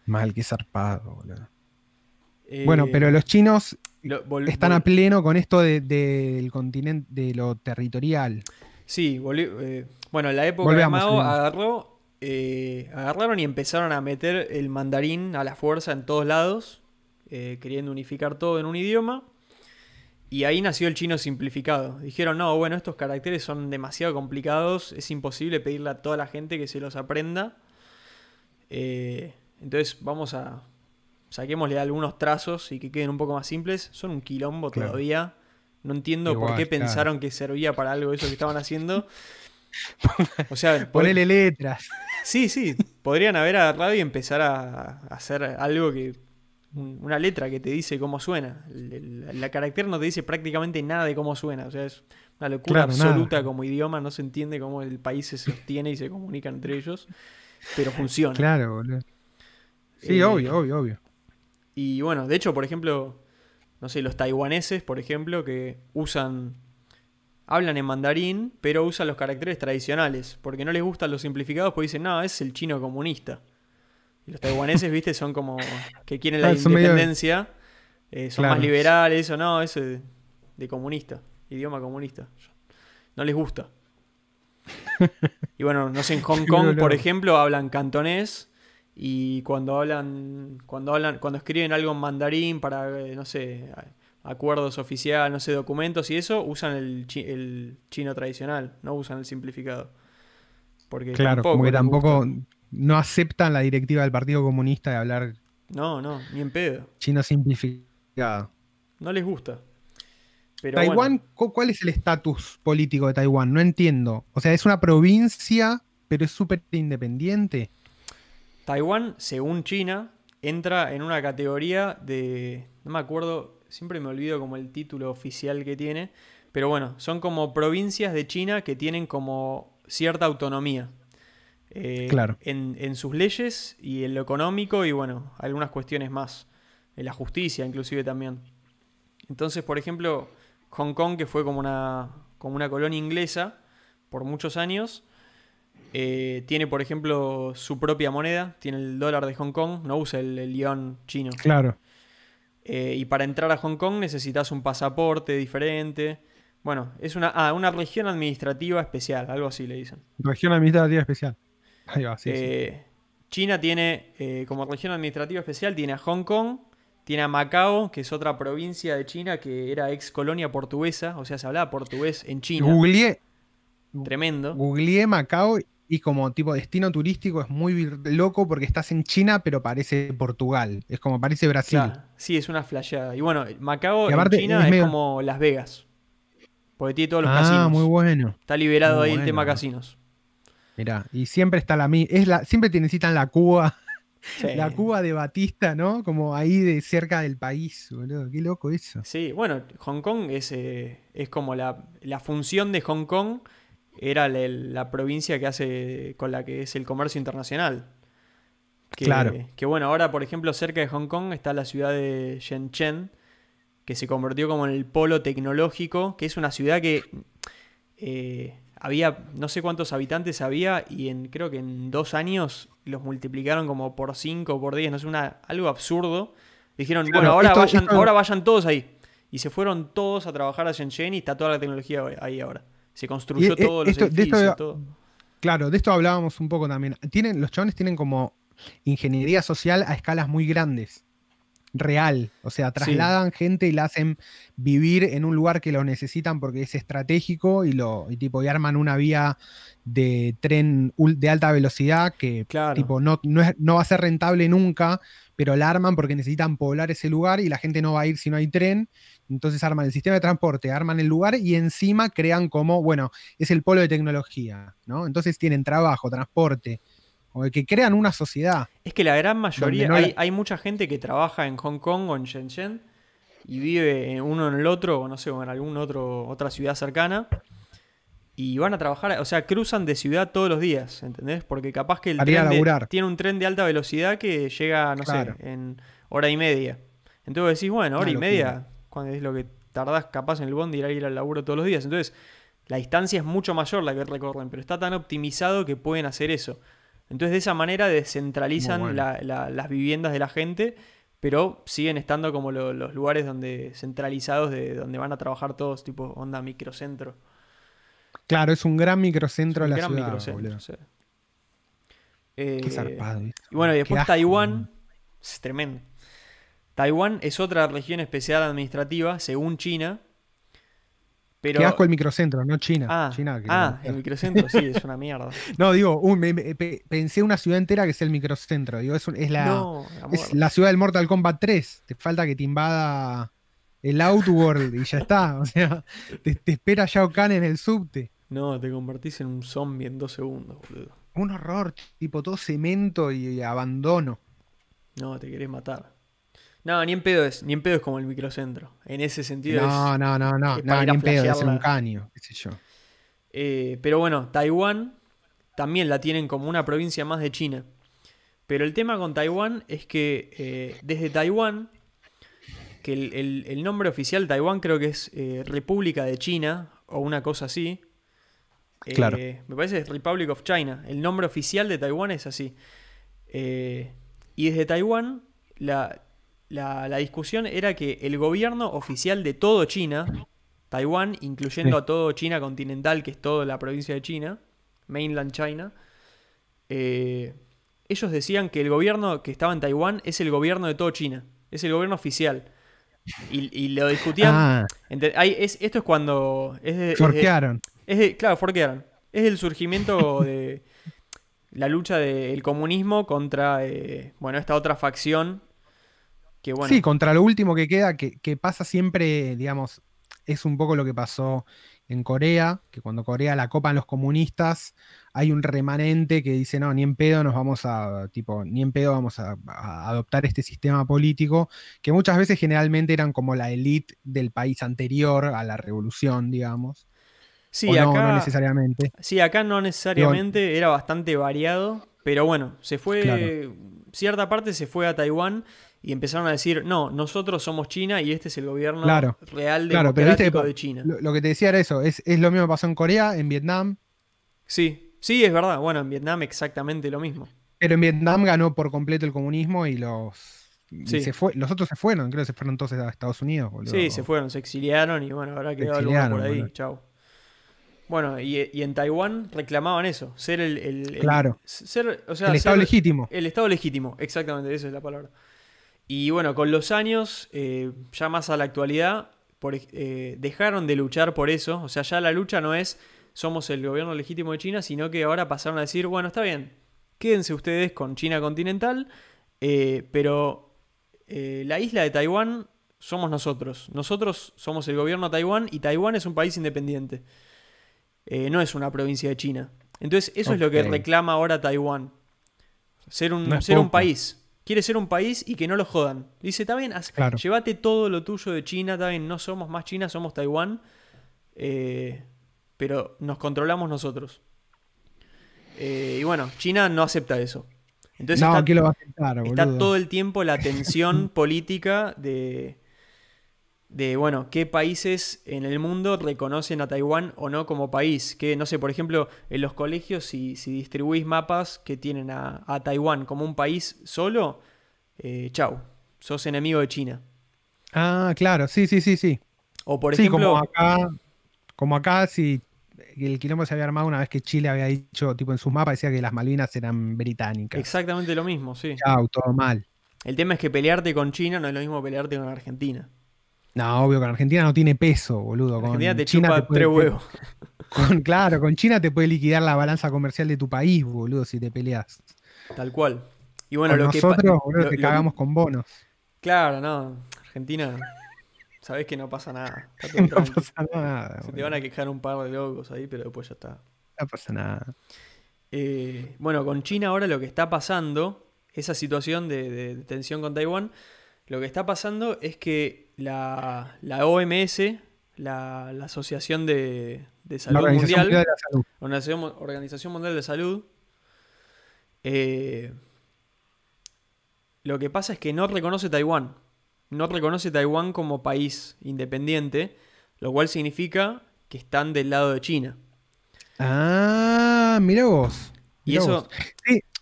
Mal, qué zarpado, boludo. Eh, bueno, pero los chinos están a pleno con esto del continente, de lo territorial. Sí, eh, bueno, la época de Mao agarró, eh, agarraron y empezaron a meter el mandarín a la fuerza en todos lados, queriendo unificar todo en un idioma. Y ahí nació el chino simplificado. Dijeron, no, bueno, estos caracteres son demasiado complicados, es imposible pedirle a toda la gente que se los aprenda. Eh, entonces vamos a... Saquémosle algunos trazos y que queden un poco más simples. Son un quilombo todavía. No entiendo por qué pensaron que servía para algo eso que estaban haciendo. O sea, ponele letras. Sí, sí. Podrían haber agarrado y empezar a hacer algo que una letra que te dice cómo suena. La, carácter no te dice prácticamente nada de cómo suena. O sea, es una locura absoluta como idioma. No se entiende cómo el país se sostiene y se comunica entre ellos. Pero funciona. Claro, Sí, eh, obvio, obvio, obvio. Y bueno, de hecho, por ejemplo, no sé, los taiwaneses, por ejemplo, que usan. Hablan en mandarín, pero usan los caracteres tradicionales. Porque no les gustan los simplificados, porque dicen, no, es el chino comunista. Y los taiwaneses, viste, son como que quieren la ah, independencia, eh, son más liberales o no, eso de, comunista, idioma comunista. No les gusta. y bueno, no sé, en Hong Kong, por ejemplo, hablan cantonés y cuando hablan, cuando hablan, cuando escriben algo en mandarín para, eh, no sé, acuerdos oficiales, no sé, documentos y eso, usan el, chino tradicional, no usan el simplificado. Porque tampoco tampoco, no aceptan la directiva del Partido Comunista de hablar. No, no, ni en pedo. China simplificada No les gusta. Taiwán, ¿cuál es el estatus político de Taiwán? No entiendo. O sea, es una provincia, pero es súper independiente. Taiwán, según China, entra en una categoría de. No me acuerdo, siempre me olvido como el título oficial que tiene. Pero bueno, son como provincias de China que tienen como cierta autonomía. Eh, claro. en, sus leyes y en lo económico y bueno, algunas cuestiones más, en la justicia inclusive también. Entonces, por ejemplo, Hong Kong, que fue como una, como una colonia inglesa por muchos años, eh, tiene, por ejemplo, su propia moneda, tiene el dólar de Hong Kong, no usa el, león chino. Claro. Eh, y para entrar a Hong Kong necesitas un pasaporte diferente. Bueno, es una, ah, una región administrativa especial, algo así le dicen. Región administrativa especial. Eh, China tiene, eh, como región administrativa especial, tiene a Hong Kong, tiene a Macao, que es otra provincia de China que era ex colonia portuguesa, o sea, se hablaba portugués en China. Googleé. Tremendo. Googleé Macao y como tipo destino turístico es muy loco porque estás en China, pero parece Portugal. Es como parece Brasil. Sí, es una flasheada. Y bueno, Macao en China es, como Las Vegas. Porque tiene todos los ah, casinos. Ah, muy bueno. Está liberado ahí el tema casinos. Mira y siempre está la la Siempre te necesitan la Cuba. La Cuba de Batista, ¿no? Como ahí de cerca del país, boludo. Qué loco eso. Sí, bueno, Hong Kong es, eh, es como la, la, función de Hong Kong era la, provincia que hace con la que es el comercio internacional. claro. Que bueno, ahora por ejemplo cerca de Hong Kong está la ciudad de Shenzhen, que se convirtió como en el polo tecnológico, que es una ciudad que eh, había no sé cuántos habitantes había y en creo que en dos años los multiplicaron como por 5 por 10, no sé, una, algo absurdo. Dijeron, bueno, ahora, vayan, ahora vayan todos ahí. Y se fueron todos a trabajar a Shenzhen y está toda la tecnología ahí ahora. Se construyó eh, todo, los edificios, todo. Claro, de esto hablábamos un poco también. Tienen, los chavones tienen como ingeniería social a escalas muy grandes real. O sea, trasladan gente y la hacen vivir en un lugar que lo necesitan porque es estratégico y lo tipo arman una vía de tren de alta velocidad que tipo no, no, va a ser rentable nunca, pero la arman porque necesitan poblar ese lugar y la gente no va a ir si no hay tren. Entonces arman el sistema de transporte, arman el lugar y encima crean como, bueno, es el polo de tecnología, ¿no? Entonces tienen trabajo, transporte, o que crean una sociedad. Es que la gran mayoría, hay, mucha gente que trabaja en Hong Kong o en Shenzhen y vive uno en el otro, o no sé, o en alguna otra ciudad cercana. Y van a trabajar, o sea, cruzan de ciudad todos los días, ¿entendés? Porque capaz que el tren tiene un tren de alta velocidad que llega, no sé, en hora y media. Entonces decís, bueno, hora y media, cuando es lo que tardás capaz en el de ir a ir al laburo todos los días. Entonces, la distancia es mucho mayor la que recorren, pero está tan optimizado que pueden hacer eso. Entonces de esa manera descentralizan las viviendas de la gente, pero siguen estando como los lugares donde centralizados de donde van a trabajar todos, tipo onda microcentro. Claro, es un gran microcentro de la ciudad. Eh, Qué zarpado. Y bueno, y después Taiwán, es tremendo. Taiwán es otra región especial administrativa, según China, Qué asco el microcentro, no China. Ah, ah el microcentro, sí, es una mierda. no, digo, pensé una ciudad entera que es el microcentro. es, la, ciudad del Mortal Kombat 3. Te falta que te invada el Outworld y ya está. O sea, te, espera Shao Kahn en el subte. No, te convertís en un zombie en dos segundos, boludo. Un horror, tipo todo cemento y, y abandono. No, te querés matar. No, ni en pedo es, ni en pedo es como el microcentro. En ese sentido no, No, no, no, no, ni en pedo, es un caño, eh, pero bueno, Taiwán también la tienen como una provincia más de China. Pero el tema con Taiwán es que eh, desde Taiwán, que el, nombre oficial Taiwán creo que es eh, República de China o una cosa así. claro. Me parece Republic of China. El nombre oficial de Taiwán es así. y desde Taiwán, la, la, discusión era que el gobierno oficial de todo China, Taiwán, incluyendo a todo China continental, que es toda la provincia de China, mainland China, eh, ellos decían que el gobierno que estaba en Taiwán es el gobierno de todo China, es el gobierno oficial. Y, lo discutían. Ah. esto es cuando. Es forquearon. Es claro, forquearon. Es el surgimiento de la lucha del comunismo contra eh, bueno, esta otra facción Sí, contra lo último que queda, que, pasa siempre, digamos, es un poco lo que pasó en Corea, que cuando Corea la copan los comunistas, hay un remanente que dice, no, ni en pedo nos vamos a, tipo, ni en pedo vamos a, adoptar este sistema político, que muchas veces generalmente eran como la élite del país anterior a la revolución, digamos. Sí, acá, no, necesariamente. Sí, acá no necesariamente, era bastante variado, pero bueno, se fue, cierta parte se fue a Taiwán y empezaron a decir, no, nosotros somos China y este es el gobierno claro, real democrático claro, pero de China. Lo, que te decía era eso, es, lo mismo que pasó en Corea, en Vietnam. Sí, sí, es verdad. Bueno, en Vietnam exactamente lo mismo. Pero en Vietnam ganó por completo el comunismo y los... fue, los otros se fueron, creo que se fueron entonces a Estados Unidos. Sí, se fueron, se exiliaron y bueno, ahora quedó algo por ahí. chao. Bueno, y, en Taiwán reclamaban eso, ser el... el, claro. el Estado legítimo. El Estado legítimo, exactamente, esa es la palabra. Y bueno, con los años, eh, ya más a la actualidad, eh, dejaron de luchar por eso. O sea, ya la lucha no es somos el gobierno legítimo de China, sino que ahora pasaron a decir, bueno, está bien, quédense ustedes con China continental, eh, pero la isla de Taiwán somos nosotros. Nosotros somos el gobierno de Taiwán y Taiwán es un país independiente. no es una provincia de China. Entonces, eso es lo que reclama ahora Taiwán. Ser un, ser un país quiere ser un país y que no lo jodan. Dice, está bien, llévate todo lo tuyo de China, está bien, no somos más China, somos Taiwán, eh, pero nos controlamos nosotros. Eh, y bueno, China no acepta eso. Entonces Está todo el tiempo la tensión política de de, bueno, qué países en el mundo reconocen a Taiwán o no como país. Que, no sé, por ejemplo, en los colegios, si, si distribuís mapas que tienen a, Taiwán como un país solo, eh, chau, sos enemigo de China. Ah, claro, sí, sí, sí, sí. O por ejemplo... Como acá, como acá, si el quilombo se había armado una vez que Chile había dicho, tipo en sus mapas, decía que las Malvinas eran británicas. Exactamente lo mismo, sí. Chau, todo mal. El tema es que pelearte con China no es lo mismo que pelearte con Argentina. No, obvio, con Argentina no tiene peso, boludo. Con Argentina te China chupa tres huevos. claro, con China te puede liquidar la balanza comercial de tu país, boludo, si te peleas. Tal cual. Y bueno, lo nosotros, boludo, te cagamos con bonos. Claro, no. Argentina, sabes que no pasa nada. no pasa nada. Se te van a quejar un par de locos ahí, pero después ya está. No pasa nada. Eh, bueno, con China ahora lo que está pasando, esa situación de tensión con Taiwán, lo que está pasando es que la, OMS, la, Asociación de, Salud Mundial, Organización, Mundial de Salud, eh, lo que pasa es que no reconoce Taiwán. No reconoce Taiwán como país independiente, lo cual significa que están del lado de China. Ah, mira vos. y eso.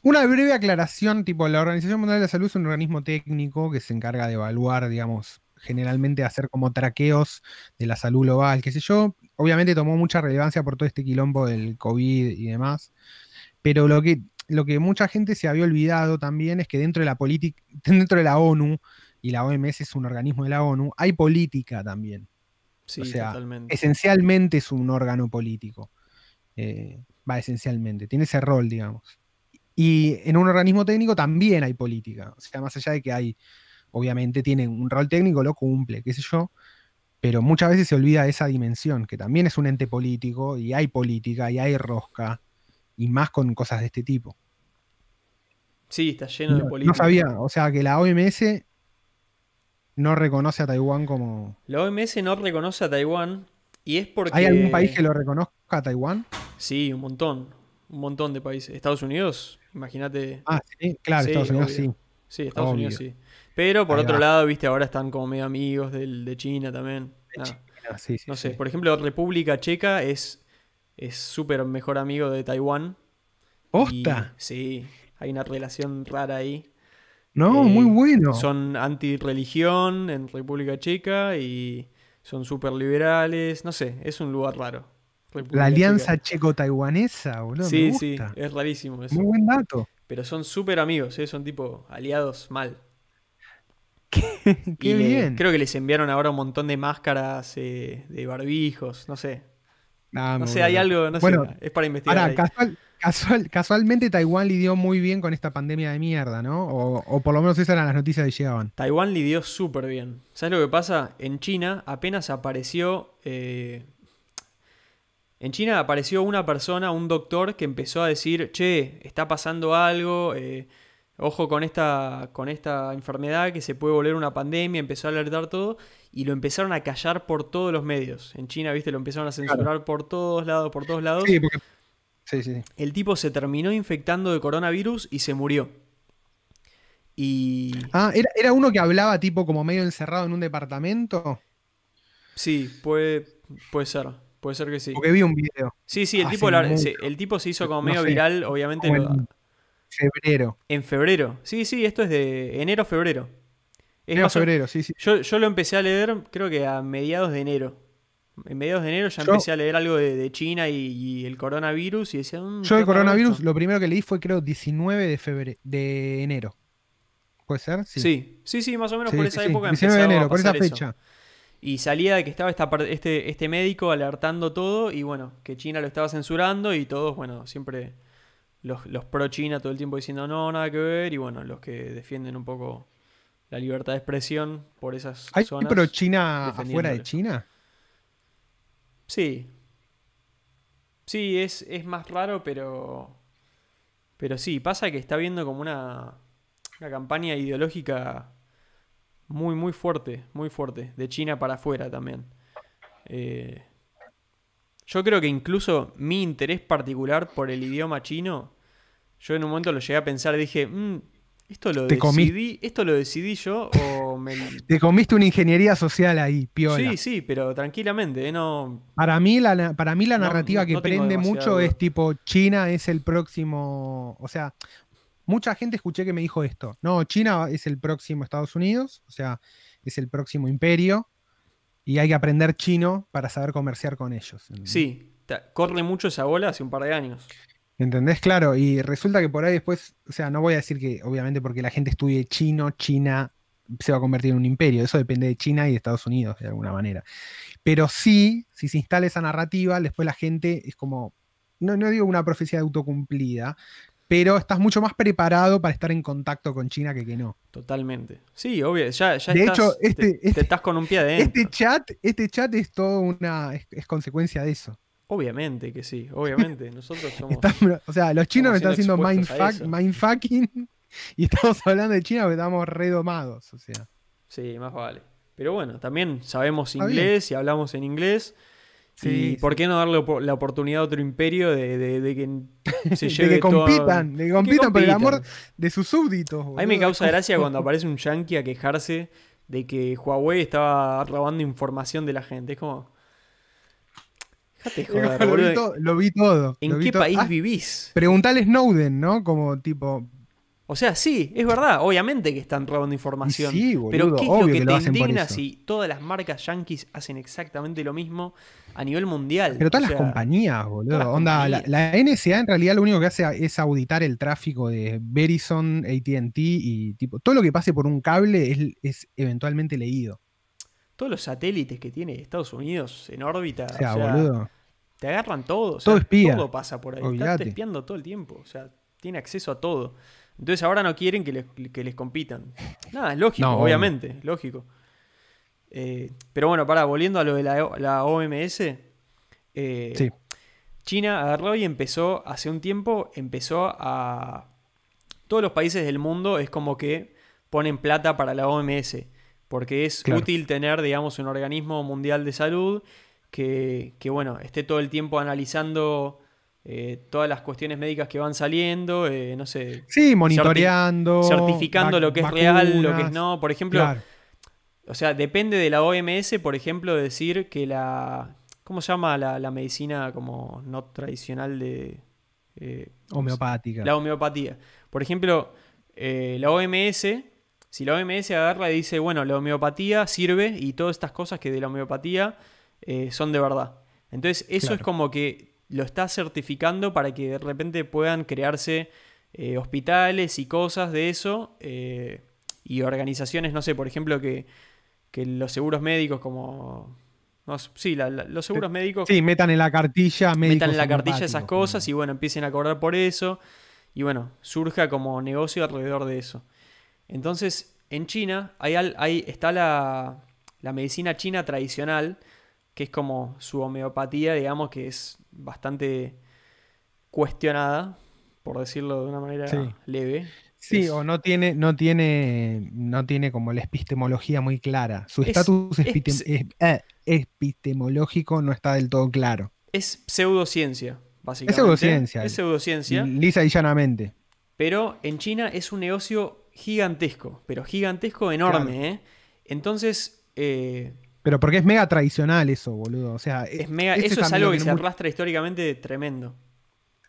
Una breve aclaración, tipo, la Organización Mundial de la Salud es un organismo técnico que se encarga de evaluar, digamos, generalmente hacer como traqueos de la salud global, qué sé yo. Obviamente tomó mucha relevancia por todo este quilombo del COVID y demás. Pero lo que, lo que mucha gente se había olvidado también es que dentro de la política, dentro de la ONU, y la OMS es un organismo de la ONU, hay política también. Sí, esencialmente es un órgano político. Eh, va, esencialmente, tiene ese rol, digamos. Y en un organismo técnico también hay política. O sea, más allá de que hay, obviamente tienen un rol técnico, lo cumple, qué sé yo, pero muchas veces se olvida esa dimensión, que también es un ente político y hay política y hay rosca, y más con cosas de este tipo. Sí, está lleno de política. No sabía, o sea, que la OMS no reconoce a Taiwán como... La OMS no reconoce a Taiwán y es porque... ¿Hay algún país que lo reconozca a Taiwán? Sí, un montón, un montón de países. Estados Unidos Imagínate. Ah, sí, claro, Estados Unidos sí. Sí, Estados Unidos sí. Pero por otro lado, viste, ahora están como medio amigos de China también. sí, sí, no sé, por ejemplo, República Checa es es súper mejor amigo de Taiwán. osta sí, hay una relación rara ahí. No, eh, muy bueno. Son antirreligión en República Checa y son súper liberales. No sé, es un lugar raro. La alianza checo-taiwanesa, boludo. Sí, sí, es rarísimo eso. Muy buen dato. Pero son súper amigos, eh, son tipo aliados mal. Qué, bien. creo que les enviaron ahora un montón de máscaras, eh, de barbijos, no sé. Ah, no sé, hay algo, no sé, es para investigar. Ahora, casualmente Taiwán lidió muy bien con esta pandemia de mierda, ¿no? O, por lo menos esas eran las noticias que llegaban. Taiwán lidió súper bien. ¿Sabes lo que pasa? En China apenas apareció eh, en China apareció una persona, un doctor, que empezó a decir, che, está pasando algo, eh, ojo con esta, con esta enfermedad que se puede volver una pandemia, empezó a alertar todo y lo empezaron a callar por todos los medios. En China, viste, lo empezaron a censurar por todos lados, por todos lados. Sí, sí, El tipo se terminó infectando de coronavirus y se murió. Y... Ah, ¿era, uno que hablaba tipo como medio encerrado en un departamento. Sí, puede, puede ser. Puede ser que sí. Porque vi un video. Sí, sí, el, tipo, se, hizo como medio viral, obviamente. en febrero. En febrero. Sí, sí, esto es de enero-febrero. Enero, febrero, sí, sí. Yo, lo empecé a leer, creo que a mediados de enero. En mediados de enero ya empecé a leer algo de, China y, el coronavirus y decía. Mm, yo el coronavirus, lo primero que leí fue creo 19 de febrero, de enero. ¿Puede ser? Sí. Sí, sí, más o menos por esa época 19 por esa fecha. Y salía de que estaba esta, este, este médico alertando todo y bueno, que China lo estaba censurando y todos, bueno, siempre los, pro China todo el tiempo diciendo no, nada que ver y bueno, los que defienden un poco la libertad de expresión por esas ¿Hay ¿Hay pro China fuera de China? Sí. Sí, es, es más raro, pero. Pero sí, pasa que está viendo como una, una campaña ideológica muy, muy fuerte, muy fuerte, de China para afuera también. Eh, yo creo que incluso mi interés particular por el idioma chino, yo en un momento lo llegué a pensar, dije, mm, esto lo decidí, esto lo decidí yo o me... Te comiste una ingeniería social ahí, piola. Sí, sí, pero tranquilamente, ¿eh? no. Para mí la para mí la narrativa que prende mucho es tipo China es el próximo, o sea, Mucha gente escuché que me dijo esto. No, China es el próximo Estados Unidos, o sea, es el próximo imperio y hay que aprender chino para saber comerciar con ellos. Sí, corre mucho esa bola hace un par de años. ¿Entendés? Claro, y resulta que por ahí después, o sea, no voy a decir que obviamente porque la gente estudie chino, China se va a convertir en un imperio, eso depende de China y de Estados Unidos de alguna manera. Pero sí, si se instala esa narrativa, después la gente es como, no, no digo una profecía autocumplida, pero estás mucho más preparado para estar en contacto con China que que no. Totalmente. Sí, obvio. Ya, de hecho, este, te, este estás con un pie adentro. Este chat, este chat es todo una. es, consecuencia de eso. Obviamente que sí, obviamente. Nosotros somos. o sea, los chinos me están haciendo mindfucking y estamos hablando de China porque estamos redomados. O sea. Sí, más vale. Pero bueno, también sabemos inglés y hablamos en inglés. Sí, ¿Y ¿Por qué no darle la oportunidad a otro imperio de, que se lleve de que compitan, de que compitan, por el amor de sus súbditos. A mí me causa gracia cuando aparece un yankee a quejarse de que Huawei estaba robando información de la gente. Es como. Fíjate, joder, lo, Vi todo, lo vi todo. ¿En qué país ah, vivís? Preguntale Snowden, ¿no? Como tipo, o sea, sí, es verdad, obviamente que están robando información. pero ¿qué es lo que, te indigna si todas las marcas yankees hacen exactamente lo mismo a nivel mundial? Pero todas las compañías, boludo. Onda, La, NSA en realidad lo único que hace es auditar el tráfico de Verizon, ATT y tipo. Todo lo que pase por un cable es, eventualmente leído. Todos los satélites que tiene Estados Unidos en órbita. Te agarran todo. todo Todo pasa por ahí. Está espiando todo el tiempo. O sea, tiene acceso a todo. Entonces ahora no quieren que les, que les compitan. Nada, es lógico, obviamente, lógico. Eh, pero bueno, para volviendo a lo de la, OMS, eh, sí. China agarró y empezó, hace un tiempo, empezó a... Todos los países del mundo es como que ponen plata para la OMS, porque es útil tener, digamos, un organismo mundial de salud que, que, bueno, esté todo el tiempo analizando eh, todas las cuestiones médicas que van saliendo, eh, no sé. Sí, monitoreando. certificando lo que es real, lo que es no. Por ejemplo, o sea, depende de la OMS, por ejemplo, decir que la. ¿Cómo se llama la, medicina como no tradicional de. Eh, Homeopática. La homeopatía. Por ejemplo, la OMS. Si la OMS agarra y dice, bueno, la homeopatía sirve y todas estas cosas que de la homeopatía son de verdad. Entonces, eso es como que lo está certificando para que de repente puedan crearse eh, hospitales y cosas de eso. Eh, y organizaciones, no sé, por ejemplo, que, los seguros médicos como... sí, los seguros médicos... Sí, metan en la cartilla. Metan en la cartilla esas cosas y bueno, empiecen a cobrar por eso. Y bueno, surja como negocio alrededor de eso. Entonces, en China hay, está la, la medicina china tradicional, que es como su homeopatía, digamos, que es bastante cuestionada, por decirlo de una manera leve. Sí, o no tiene, no tiene, no tiene como la epistemología muy clara. Su estatus eh, epistemológico no está del todo claro. Es pseudociencia, básicamente. Es pseudociencia. Es pseudociencia. Lisa y llanamente. Pero en China es un negocio gigantesco, pero gigantesco enorme. ¿eh? Entonces, eh, pero porque es mega tradicional eso, boludo. O sea, es mega, este eso es algo que se arrastra históricamente tremendo.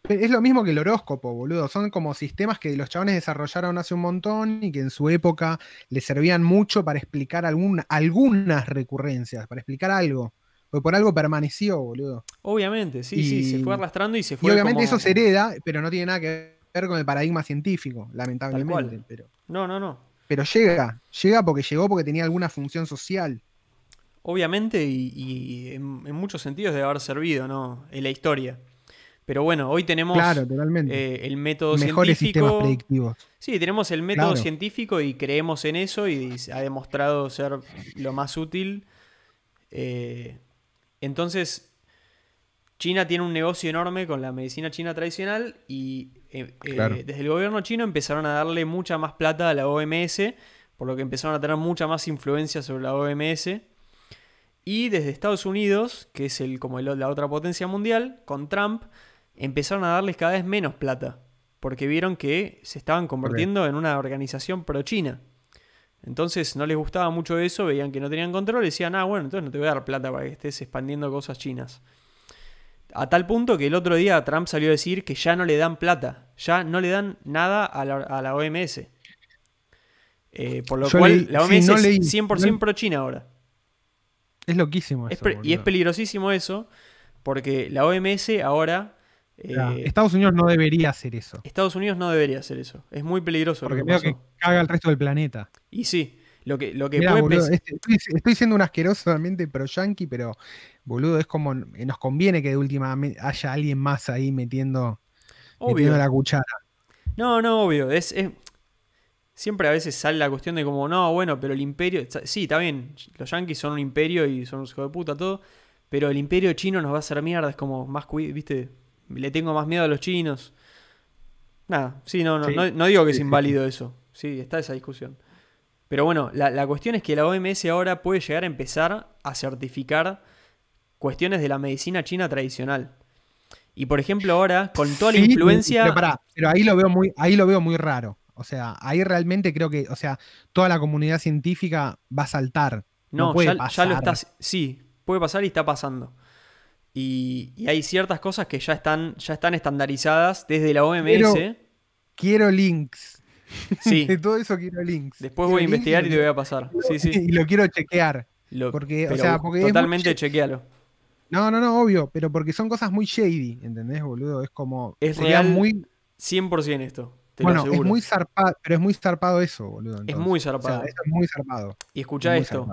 Es lo mismo que el horóscopo, boludo. Son como sistemas que los chabones desarrollaron hace un montón y que en su época les servían mucho para explicar algunas recurrencias, para explicar algo. Porque por algo permaneció, boludo. Obviamente, sí, sí, se fue arrastrando y se fue. Y obviamente eso se hereda, pero no tiene nada que ver con el paradigma científico, lamentablemente. Pero, no, no, no. Pero llega, llega porque llegó porque tenía alguna función social obviamente, y, en, muchos sentidos debe haber servido, ¿no? En la historia. Pero bueno, hoy tenemos eh, el método científico. predictivos. Sí, tenemos el método científico y creemos en eso y ha demostrado ser lo más útil. Eh, entonces, China tiene un negocio enorme con la medicina china tradicional y eh, desde el gobierno chino empezaron a darle mucha más plata a la OMS, por lo que empezaron a tener mucha más influencia sobre la OMS. Y desde Estados Unidos, que es el, como la otra potencia mundial, con Trump, empezaron a darles cada vez menos plata, porque vieron que se estaban convirtiendo en una organización pro-China. Entonces no les gustaba mucho eso, veían que no tenían control y decían, ah, bueno, entonces no te voy a dar plata para que estés expandiendo cosas chinas. A tal punto que el otro día Trump salió a decir que ya no le dan plata, ya no le dan nada a la, OMS. Eh, por lo cual la OMS es 100% pro-China ahora. Es loquísimo eso. y es peligrosísimo eso, porque la OMS ahora. Eh, Estados Unidos no debería hacer eso. Estados Unidos no debería hacer eso. Es muy peligroso. Porque creo que caga el resto del planeta. Y sí. Lo que, lo este, estoy, siendo un asqueroso realmente pro yankee, pero boludo, es como nos conviene que de última haya alguien más ahí metiendo, la cuchara. No, no, obvio. es, siempre a veces sale la cuestión de como, no, bueno, pero el imperio, sí, está bien, los yanquis son un imperio y son un hijo de puta, todo, pero el imperio chino nos va a hacer mierda, es como más, viste, le tengo más miedo a los chinos. Nada, sí, no, no, digo que es inválido eso, sí, está esa discusión. Pero bueno, la, cuestión es que la OMS ahora puede llegar a empezar a certificar cuestiones de la medicina china tradicional. Y por ejemplo, ahora, con toda la influencia. Pero, pero ahí lo veo muy, ahí lo veo muy raro. O sea, ahí realmente creo que, o sea, toda la comunidad científica va a saltar. No, puede ya, pasar. lo estás. Sí, puede pasar y está pasando. Y, hay ciertas cosas que ya están, ya están estandarizadas desde la OMS. Quiero, links. Sí. De todo eso quiero links. Después voy a investigar y, te voy a pasar. Sí, sí. Y lo quiero chequear. porque, o sea, porque totalmente chequealo. No, no, no, obvio, pero porque son cosas muy shady, ¿entendés, boludo? Es como. Es real muy. 100% esto bueno, es muy zarpado, pero es muy zarpado eso, boludo. Es muy zarpado. es muy zarpado. Y escucha esto.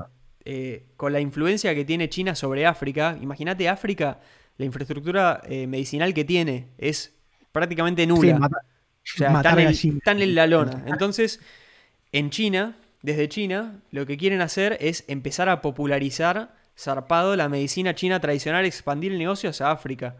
Eh, con la influencia que tiene China sobre África, imagínate África, la infraestructura eh, medicinal que tiene es prácticamente nula. o están en, la lona. Entonces, en China, desde China, lo que quieren hacer es empezar a popularizar zarpado la medicina china tradicional, expandir el negocio hacia África.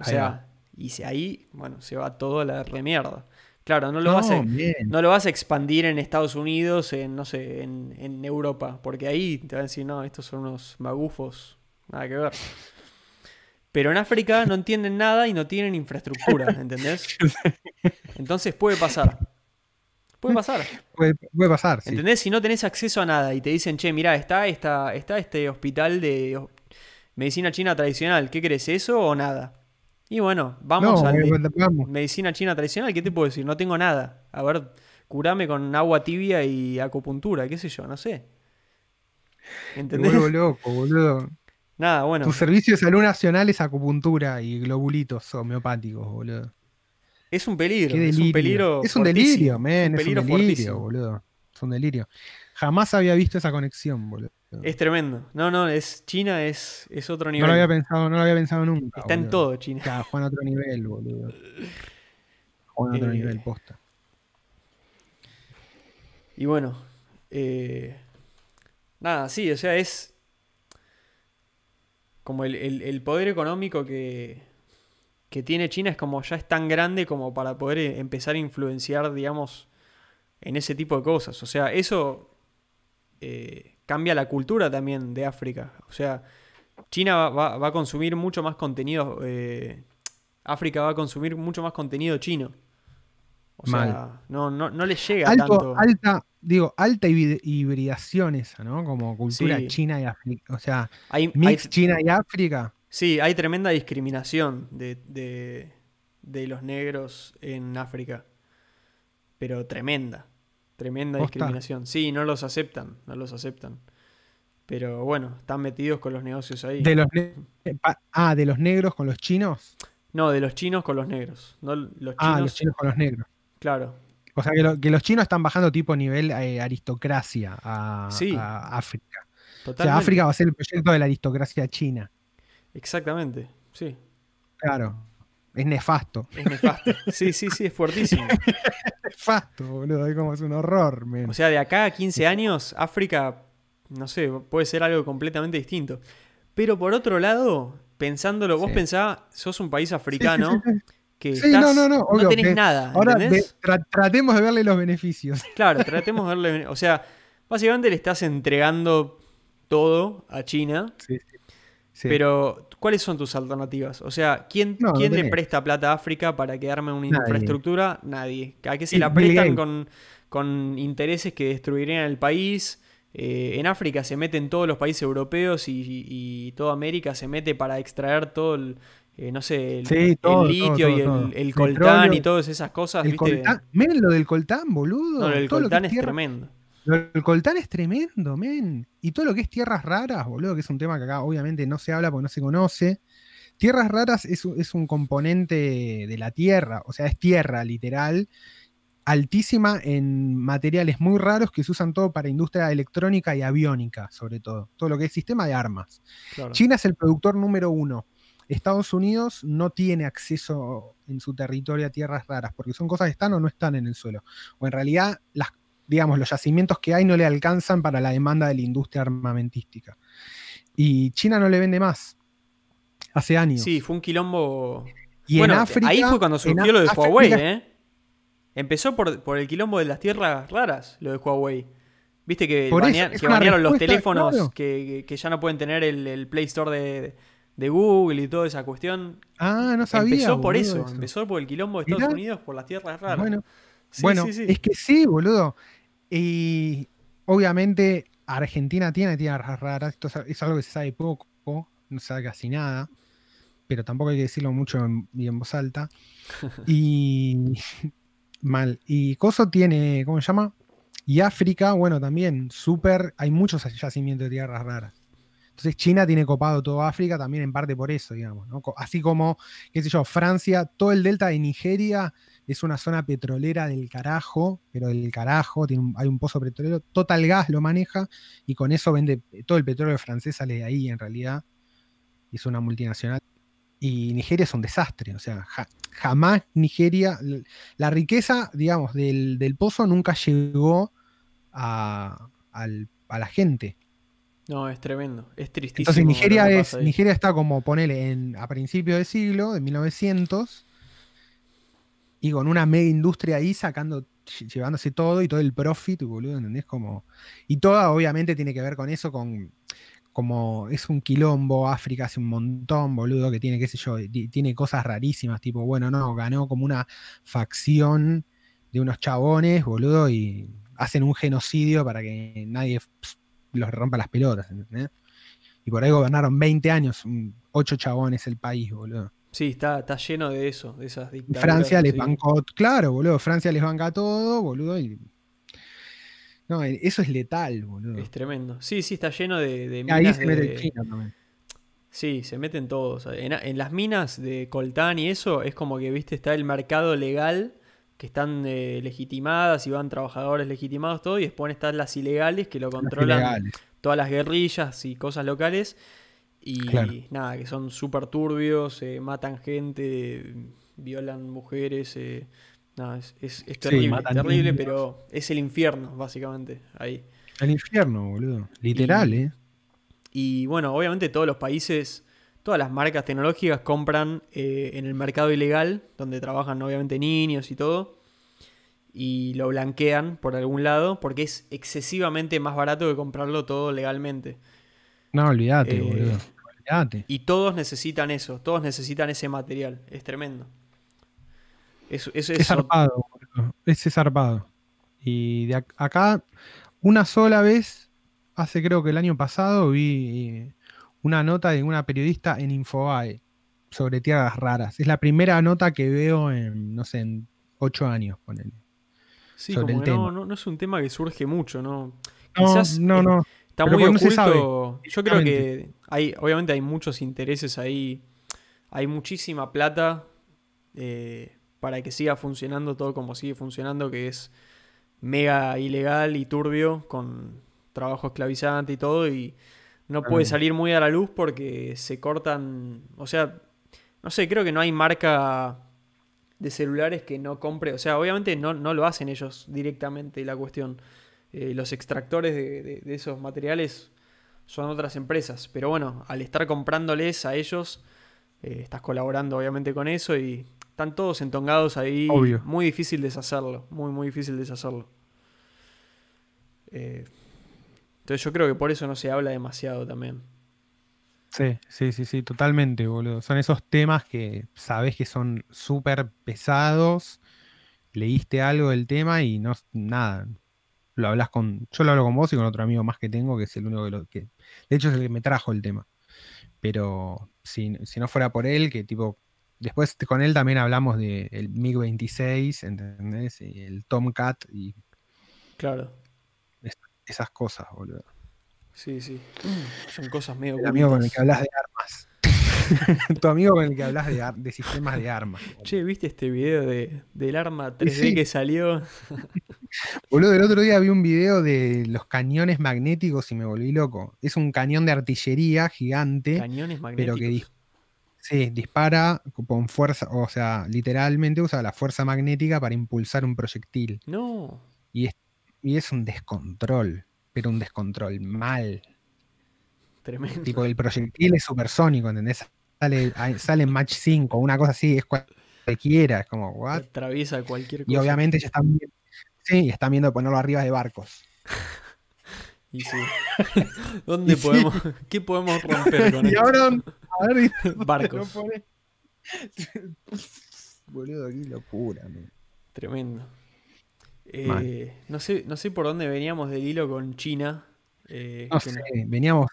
O sea, y si ahí, bueno, se va todo a la mierda Claro, no lo, vas a, no lo vas a expandir en Estados Unidos, en, no sé, en, Europa, porque ahí te van a decir, no, estos son unos magufos, nada que ver. Pero en África no entienden nada y no tienen infraestructura, ¿entendés? Entonces puede pasar. Puede pasar. Puede, pasar. Sí. ¿Entendés? Si no tenés acceso a nada y te dicen, che, mira, está, está, está este hospital de medicina china tradicional, ¿qué crees? ¿Eso o nada? Y bueno, vamos a eh, medicina china tradicional. ¿Qué te puedo decir? No tengo nada. A ver, curame con agua tibia y acupuntura, qué sé yo, no sé. ¿Entendés? loco, boludo. Nada, bueno. Tu servicio de salud nacional es acupuntura y globulitos homeopáticos, boludo. Es un peligro, es un peligro. Es un delirio, men, es un delirio, boludo. Es un delirio. Jamás había visto esa conexión, boludo. Es tremendo. No, no, es China es, es otro nivel. No lo había pensado, no lo nunca. Está en todo China. Está, Juan otro nivel, boludo. Juan otro eh, nivel, posta. Y bueno, eh, nada, sí, o sea, es como el, el poder económico que, que tiene China es como ya es tan grande como para poder eh, empezar a influenciar, digamos, en ese tipo de cosas. O sea, eso eh, cambia la cultura también de África. O sea, China va, a consumir mucho más contenido, eh, África va a consumir mucho más contenido chino. O sea, no, no, le llega tanto. Alta, digo, alta hibridación esa, ¿no? Como cultura china y África. O sea, hay, mix China y África. Sí, hay tremenda discriminación de, de los negros en África. Pero tremenda. Tremenda discriminación. Sí, no los aceptan, no los aceptan. Pero bueno, están metidos con los negocios ahí. ah, de los negros con los chinos. No, de los chinos con los negros. No, los ah, los chinos con los negros. Claro. O sea, que, los chinos están bajando tipo nivel eh, aristocracia a, África. O sea, África va a ser el proyecto de la aristocracia china. Exactamente, sí. Claro es nefasto. Es nefasto. Sí, sí, sí, es fuertísimo. es nefasto, boludo. Es es un horror, men. O sea, de acá a 15 años, África, no sé, puede ser algo completamente distinto. Pero por otro lado, pensándolo, vos pensás, sos un país africano. que no, tenés nada. Ahora tratemos de verle los beneficios. Claro, tratemos de verle. O sea, básicamente le estás entregando todo a China. Sí, pero, ¿cuáles son tus alternativas? O sea, ¿quién, le presta plata a África para quedarme una infraestructura? Nadie. ¿A qué se la prestan con, intereses que destruirían el país? Eh, en África se meten todos los países europeos y, toda América se mete para extraer todo el, eh, no sé, el, litio y el, coltán y todas esas cosas. El lo del coltán, boludo. No, el coltán es tremendo. El coltán es tremendo, men. Y todo lo que es tierras raras, boludo, que es un tema que acá obviamente no se habla porque no se conoce. Tierras raras es, un componente de la tierra, o sea, es tierra literal, altísima en materiales muy raros que se usan todo para industria electrónica y aviónica, sobre todo. Todo lo que es sistema de armas. China es el productor número uno. Estados Unidos no tiene acceso en su territorio a tierras raras, porque son cosas que están o no están en el suelo. O en realidad las digamos, los yacimientos que hay no le alcanzan para la demanda de la industria armamentística. Y China no le vende más. Hace años. Sí, fue un quilombo. ahí fue cuando surgió lo de Huawei, ¿eh? Empezó por, el quilombo de las tierras raras, lo de Huawei. Viste que, banearon los teléfonos que, ya no pueden tener el, Play Store de, Google y toda esa cuestión. Ah, no em-, sabía. Empezó por eso, empezó por el quilombo de Estados Unidos, por las tierras raras. Bueno, sí, sí. es que sí, boludo. Y obviamente Argentina tiene tierras raras, esto es algo que se sabe poco, no se sabe casi nada, pero tampoco hay que decirlo mucho y en voz alta. Y mal. Y Coso tiene, ¿cómo se llama? Y África, bueno, también, súper, hay muchos yacimientos de tierras raras. Entonces China tiene copado todo África también en parte por eso, digamos, ¿no? Así como, qué sé yo, Francia, todo el delta de Nigeria es una zona petrolera del carajo, pero del carajo, tiene hay un pozo petrolero, Total Gas lo maneja y con eso vende eh, todo el petróleo francés, sale de ahí en realidad, es una multinacional. Y Nigeria es un desastre, o sea, jamás Nigeria, la riqueza, digamos, del, pozo nunca llegó a, la gente. No, es tremendo, es tristísimo. Entonces Nigeria, es, Nigeria está como, ponele, en, a principio del siglo, de 1900, y con una mega industria ahí sacando, llevándose todo y todo el profit, boludo, ¿entendés? Como, y toda obviamente tiene que ver con eso, con como es un quilombo, África hace un montón, boludo, que tiene, qué sé yo, tiene cosas rarísimas, tipo, bueno, no, ganó como una facción de unos chabones, boludo, y hacen un genocidio para que nadie los rompa las pelotas, ¿entendés? Y por ahí gobernaron 20 años, 8 chabones el país, boludo. Sí, está, está lleno de eso, de esas Francia les bancó, claro, boludo, Francia les banca todo, boludo, No, eh, eso es letal, boludo. Es tremendo. Sí, sí, está lleno de... minas Ahí se mete también. Sí, se meten todos. En, las minas de coltán y eso, es como que, viste, está el mercado legal, que están eh, legitimadas y van trabajadores legitimados, todo, y después están las ilegales que lo controlan. todas las guerrillas y cosas locales y nada, que son súper turbios, eh, matan gente, violan mujeres. Eh, nada, es, terrible, pero es el infierno, básicamente, ahí. El infierno, boludo. Literal, ¿eh? Y bueno, obviamente todos los países, todas las marcas tecnológicas compran eh, en el mercado ilegal, donde trabajan obviamente niños y todo, y lo blanquean por algún lado, porque es excesivamente más barato que comprarlo todo legalmente. No, olvídate, boludo. Y todos necesitan eso, todos necesitan ese material, es tremendo. Es, es, zarpado, es zarpado. Y de acá, una sola vez, hace creo que el año pasado, vi eh, una nota de una periodista en Infobae sobre tierras raras. Es la primera nota que veo en, no sé, en ocho años, Sí, No, es un tema que surge mucho, ¿no? No, no, Está muy oculto. Yo creo que hay, obviamente hay muchos intereses ahí. Hay muchísima plata eh, para que siga funcionando todo como sigue funcionando, que es mega ilegal y turbio, con trabajo esclavizante y todo, y no puede salir muy a la luz porque se cortan. O sea, no sé, creo que no hay marca de celulares que no compre. O sea, obviamente no, no lo hacen ellos directamente la cuestión. Eh, los extractores de, esos materiales son otras empresas. Pero bueno, al estar comprándoles a ellos, eh, estás colaborando obviamente con eso y están todos entongados ahí. Muy difícil deshacerlo, muy, muy difícil deshacerlo. Eh, entonces yo creo que por eso no se habla demasiado también. Sí, sí, sí, sí, totalmente, boludo. Son esos temas que sabes que son súper pesados. Leíste algo del tema y no nada, lo hablas con. Yo lo hablo con vos y con otro amigo más que tengo, que es el único que, lo, que de hecho es el que me trajo el tema. Pero si, no fuera por él, que tipo. Después con él también hablamos del MiG-26, ¿entendés? el Tomcat y. Claro. esas cosas, boludo. Sí, sí. Son cosas medio. El amigo con el que hablas de armas. tu amigo con el que hablas de, sistemas de armas. Che, ¿viste este video de, del arma 3D que salió? Boludo, el otro día vi un video de los cañones magnéticos y me volví loco. Es un cañón de artillería gigante. Cañones magnéticos. Pero que sí, dispara con fuerza, o sea, literalmente usa la fuerza magnética para impulsar un proyectil. No. Y es, un descontrol, pero un descontrol mal. Tremendo. el proyectil es supersónico, ¿entendés? Sale, en match 5, una cosa así, es cualquiera, es como, what? Atraviesa cualquier cosa. Y obviamente ya está bien Sí, están viendo ponerlo arriba de barcos. ¿Dónde podemos, qué podemos romper con y esto? ahora, barcos. Boludo, qué locura, Tremendo. Eh, no, sé, no sé por dónde veníamos del hilo con China. Eh, no sé, veníamos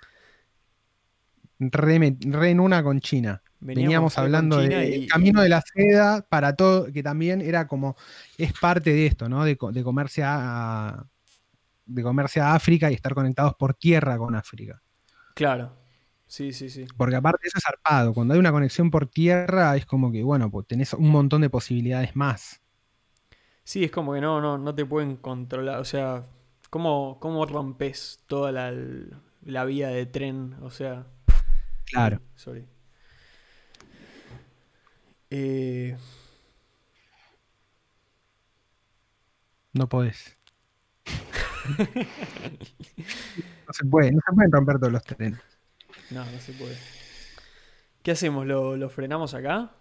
re en una con China. Veníamos, hablando del camino de la seda para todo, que también era como, es parte de esto, ¿no? De, de comerse a, de a África y estar conectados por tierra con África. Claro. Sí, sí, sí. Porque aparte eso es zarpado. Cuando hay una conexión por tierra es como que, bueno, pues tenés un montón de posibilidades más. Sí, es como que no, no, no te pueden controlar. O sea, ¿cómo, cómo rompes toda la, vía de tren? O sea. Claro. Eh, no podés. no se puede, no se pueden romper todos los trenes. No, no se puede. ¿Qué hacemos? ¿Lo, lo frenamos acá?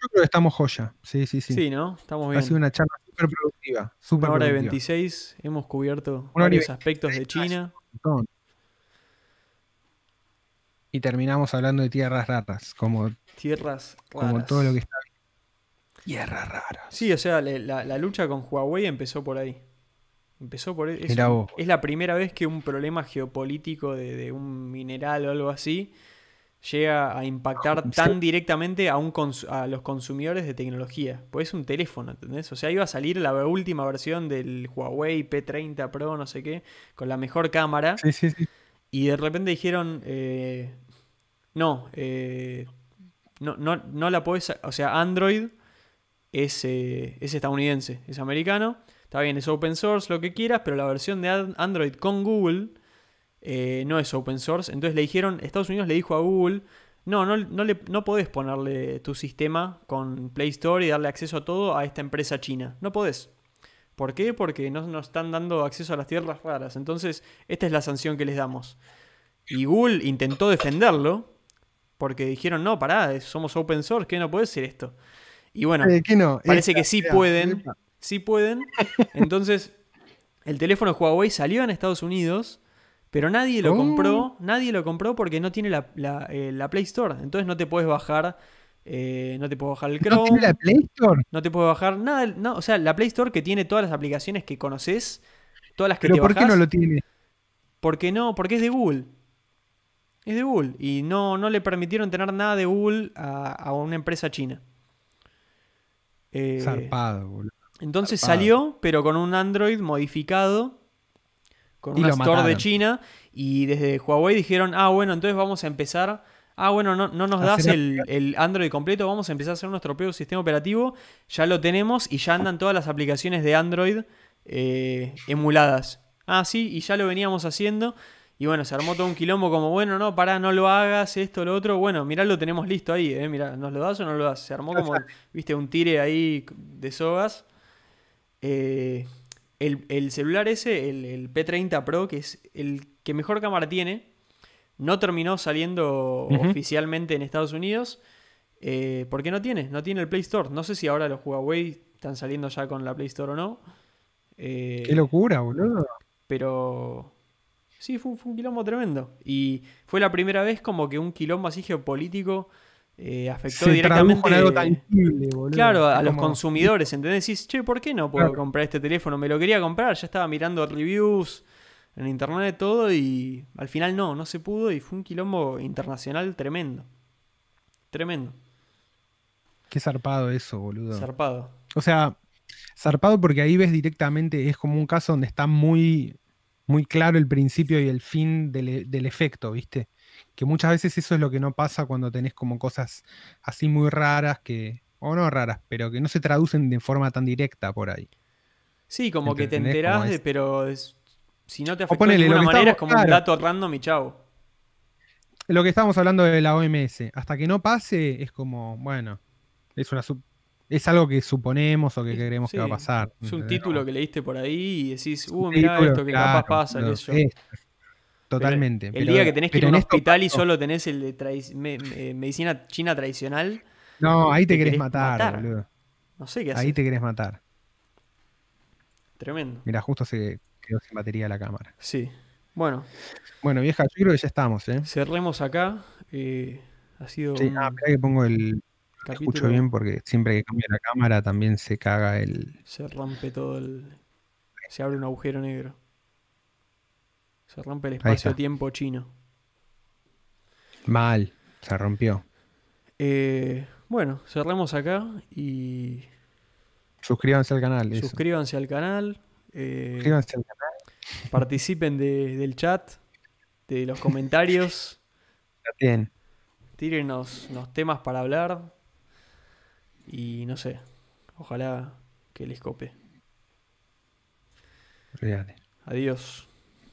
Yo creo que estamos joya. Sí, sí, sí. Sí, ¿no? Estamos bien. Ha sido una charla súper productiva. Super una hora de 26. Hemos cubierto varios aspectos de China terminamos hablando de tierras raras, como, tierras raras. como todo lo que está. Tierras raras. Sí, o sea, la, lucha con Huawei empezó por ahí. Empezó por Es la primera vez que un problema geopolítico de, un mineral o algo así llega a impactar tan directamente a, un a los consumidores de tecnología. Pues es un teléfono, ¿entendés? O sea, iba a salir la última versión del Huawei P30 Pro, no sé qué, con la mejor cámara. y de repente dijeron, eh, no, eh, no, no, no, la puedes, O sea, Android eh, es, estadounidense, es americano. Está bien, es open source, lo que quieras, pero la versión de Android con Google eh, no es open source. Entonces le dijeron, Estados Unidos le dijo a Google, no, no, no, no podés ponerle tu sistema con Play Store y darle acceso a todo a esta empresa china. No podés. ¿Por qué? Porque no nos están dando acceso a las tierras raras. Entonces, esta es la sanción que les damos. Y Google intentó defenderlo, porque dijeron, no, pará, somos open source, que no puede ser esto? Y bueno, eh, no. parece que sí pueden, sí pueden. Entonces, el teléfono Huawei salió en Estados Unidos, pero nadie lo compró, oh. nadie lo compró porque no tiene eh, la, Play Store, entonces no te puedes bajar. Eh, no te puedes bajar el Chrome. ¿No tiene la Play Store? No te puedes bajar nada. No, o sea, la Play Store que tiene todas las aplicaciones que conoces, todas las que ¿Pero por qué no lo tiene? Porque no, porque es de Google es de Google. Y no, no le permitieron tener nada de Google a, una empresa china. Eh, Zarpado, boludo. Entonces salió, pero con un Android modificado, con un store de China. Y desde Huawei dijeron, ah, bueno, entonces vamos a empezar. Ah, bueno, no, nos das el, Android completo, vamos a empezar a hacer nuestro propio sistema operativo. Ya lo tenemos y ya andan todas las aplicaciones de Android eh, emuladas. Ah, sí, y ya lo veníamos haciendo. Y bueno, se armó todo un quilombo como, bueno, no, pará, no lo hagas, esto, lo otro. Bueno, mirá, lo tenemos listo ahí, ¿eh? Mirá, ¿nos lo das o no lo das? Se armó como, viste, un tire ahí de sogas. Eh, el, celular ese, el, P30 Pro, que es el que mejor cámara tiene, no terminó saliendo oficialmente en Estados Unidos. Eh, porque no tiene, no tiene el Play Store. No sé si ahora los Huawei están saliendo ya con la Play Store o no. Eh, Qué locura, boludo. Pero Sí, fue, un quilombo tremendo. Y fue la primera vez como que un quilombo así geopolítico eh, afectó directamente. algo Claro, a, los consumidores, ¿entendés? Decís, che, ¿por qué no puedo comprar este teléfono? Me lo quería comprar, ya estaba mirando reviews en internet todo y al final no, no se pudo y fue un quilombo internacional tremendo. Tremendo. Qué zarpado eso, boludo. Zarpado. O sea, zarpado porque ahí ves directamente, es como un caso donde está muy muy claro el principio y el fin e, del, efecto, ¿viste? Que muchas veces eso es lo que no pasa cuando tenés como cosas así muy raras que, o no raras, pero que no se traducen de forma tan directa por ahí. Sí, como que te enterás, pero si no te afecta de alguna manera es como un dato random y chao. Lo que estábamos hablando de la OMS, hasta que no pase es como, bueno, es una sub es algo que suponemos o que creemos que va a pasar. Es un título que leíste por ahí y decís, uh, mirá esto que capaz pasa, Totalmente. el día que tenés que ir a un hospital y solo tenés el de eh, medicina china tradicional. No, ahí te, querés, matar, boludo. No sé qué hacer. Ahí te querés matar. Tremendo. Mira, justo se quedó sin batería la cámara. Sí. Bueno. Bueno, vieja, yo creo que ya estamos, ¿eh? Cerremos acá. Eh, ha sido. Sí, ah, que pongo el, Escucho bien porque siempre que cambia la cámara también se caga el. Se rompe todo el. Se abre un agujero negro. Se rompe el espacio-tiempo chino. Mal, se rompió. Eh, bueno, cerramos acá y. Suscríbanse al canal. Eh, suscríbanse al canal. Participen del chat, de los comentarios. Bien. Tírennos los temas para hablar. Y no sé, ojalá que les cope. Real. Adiós.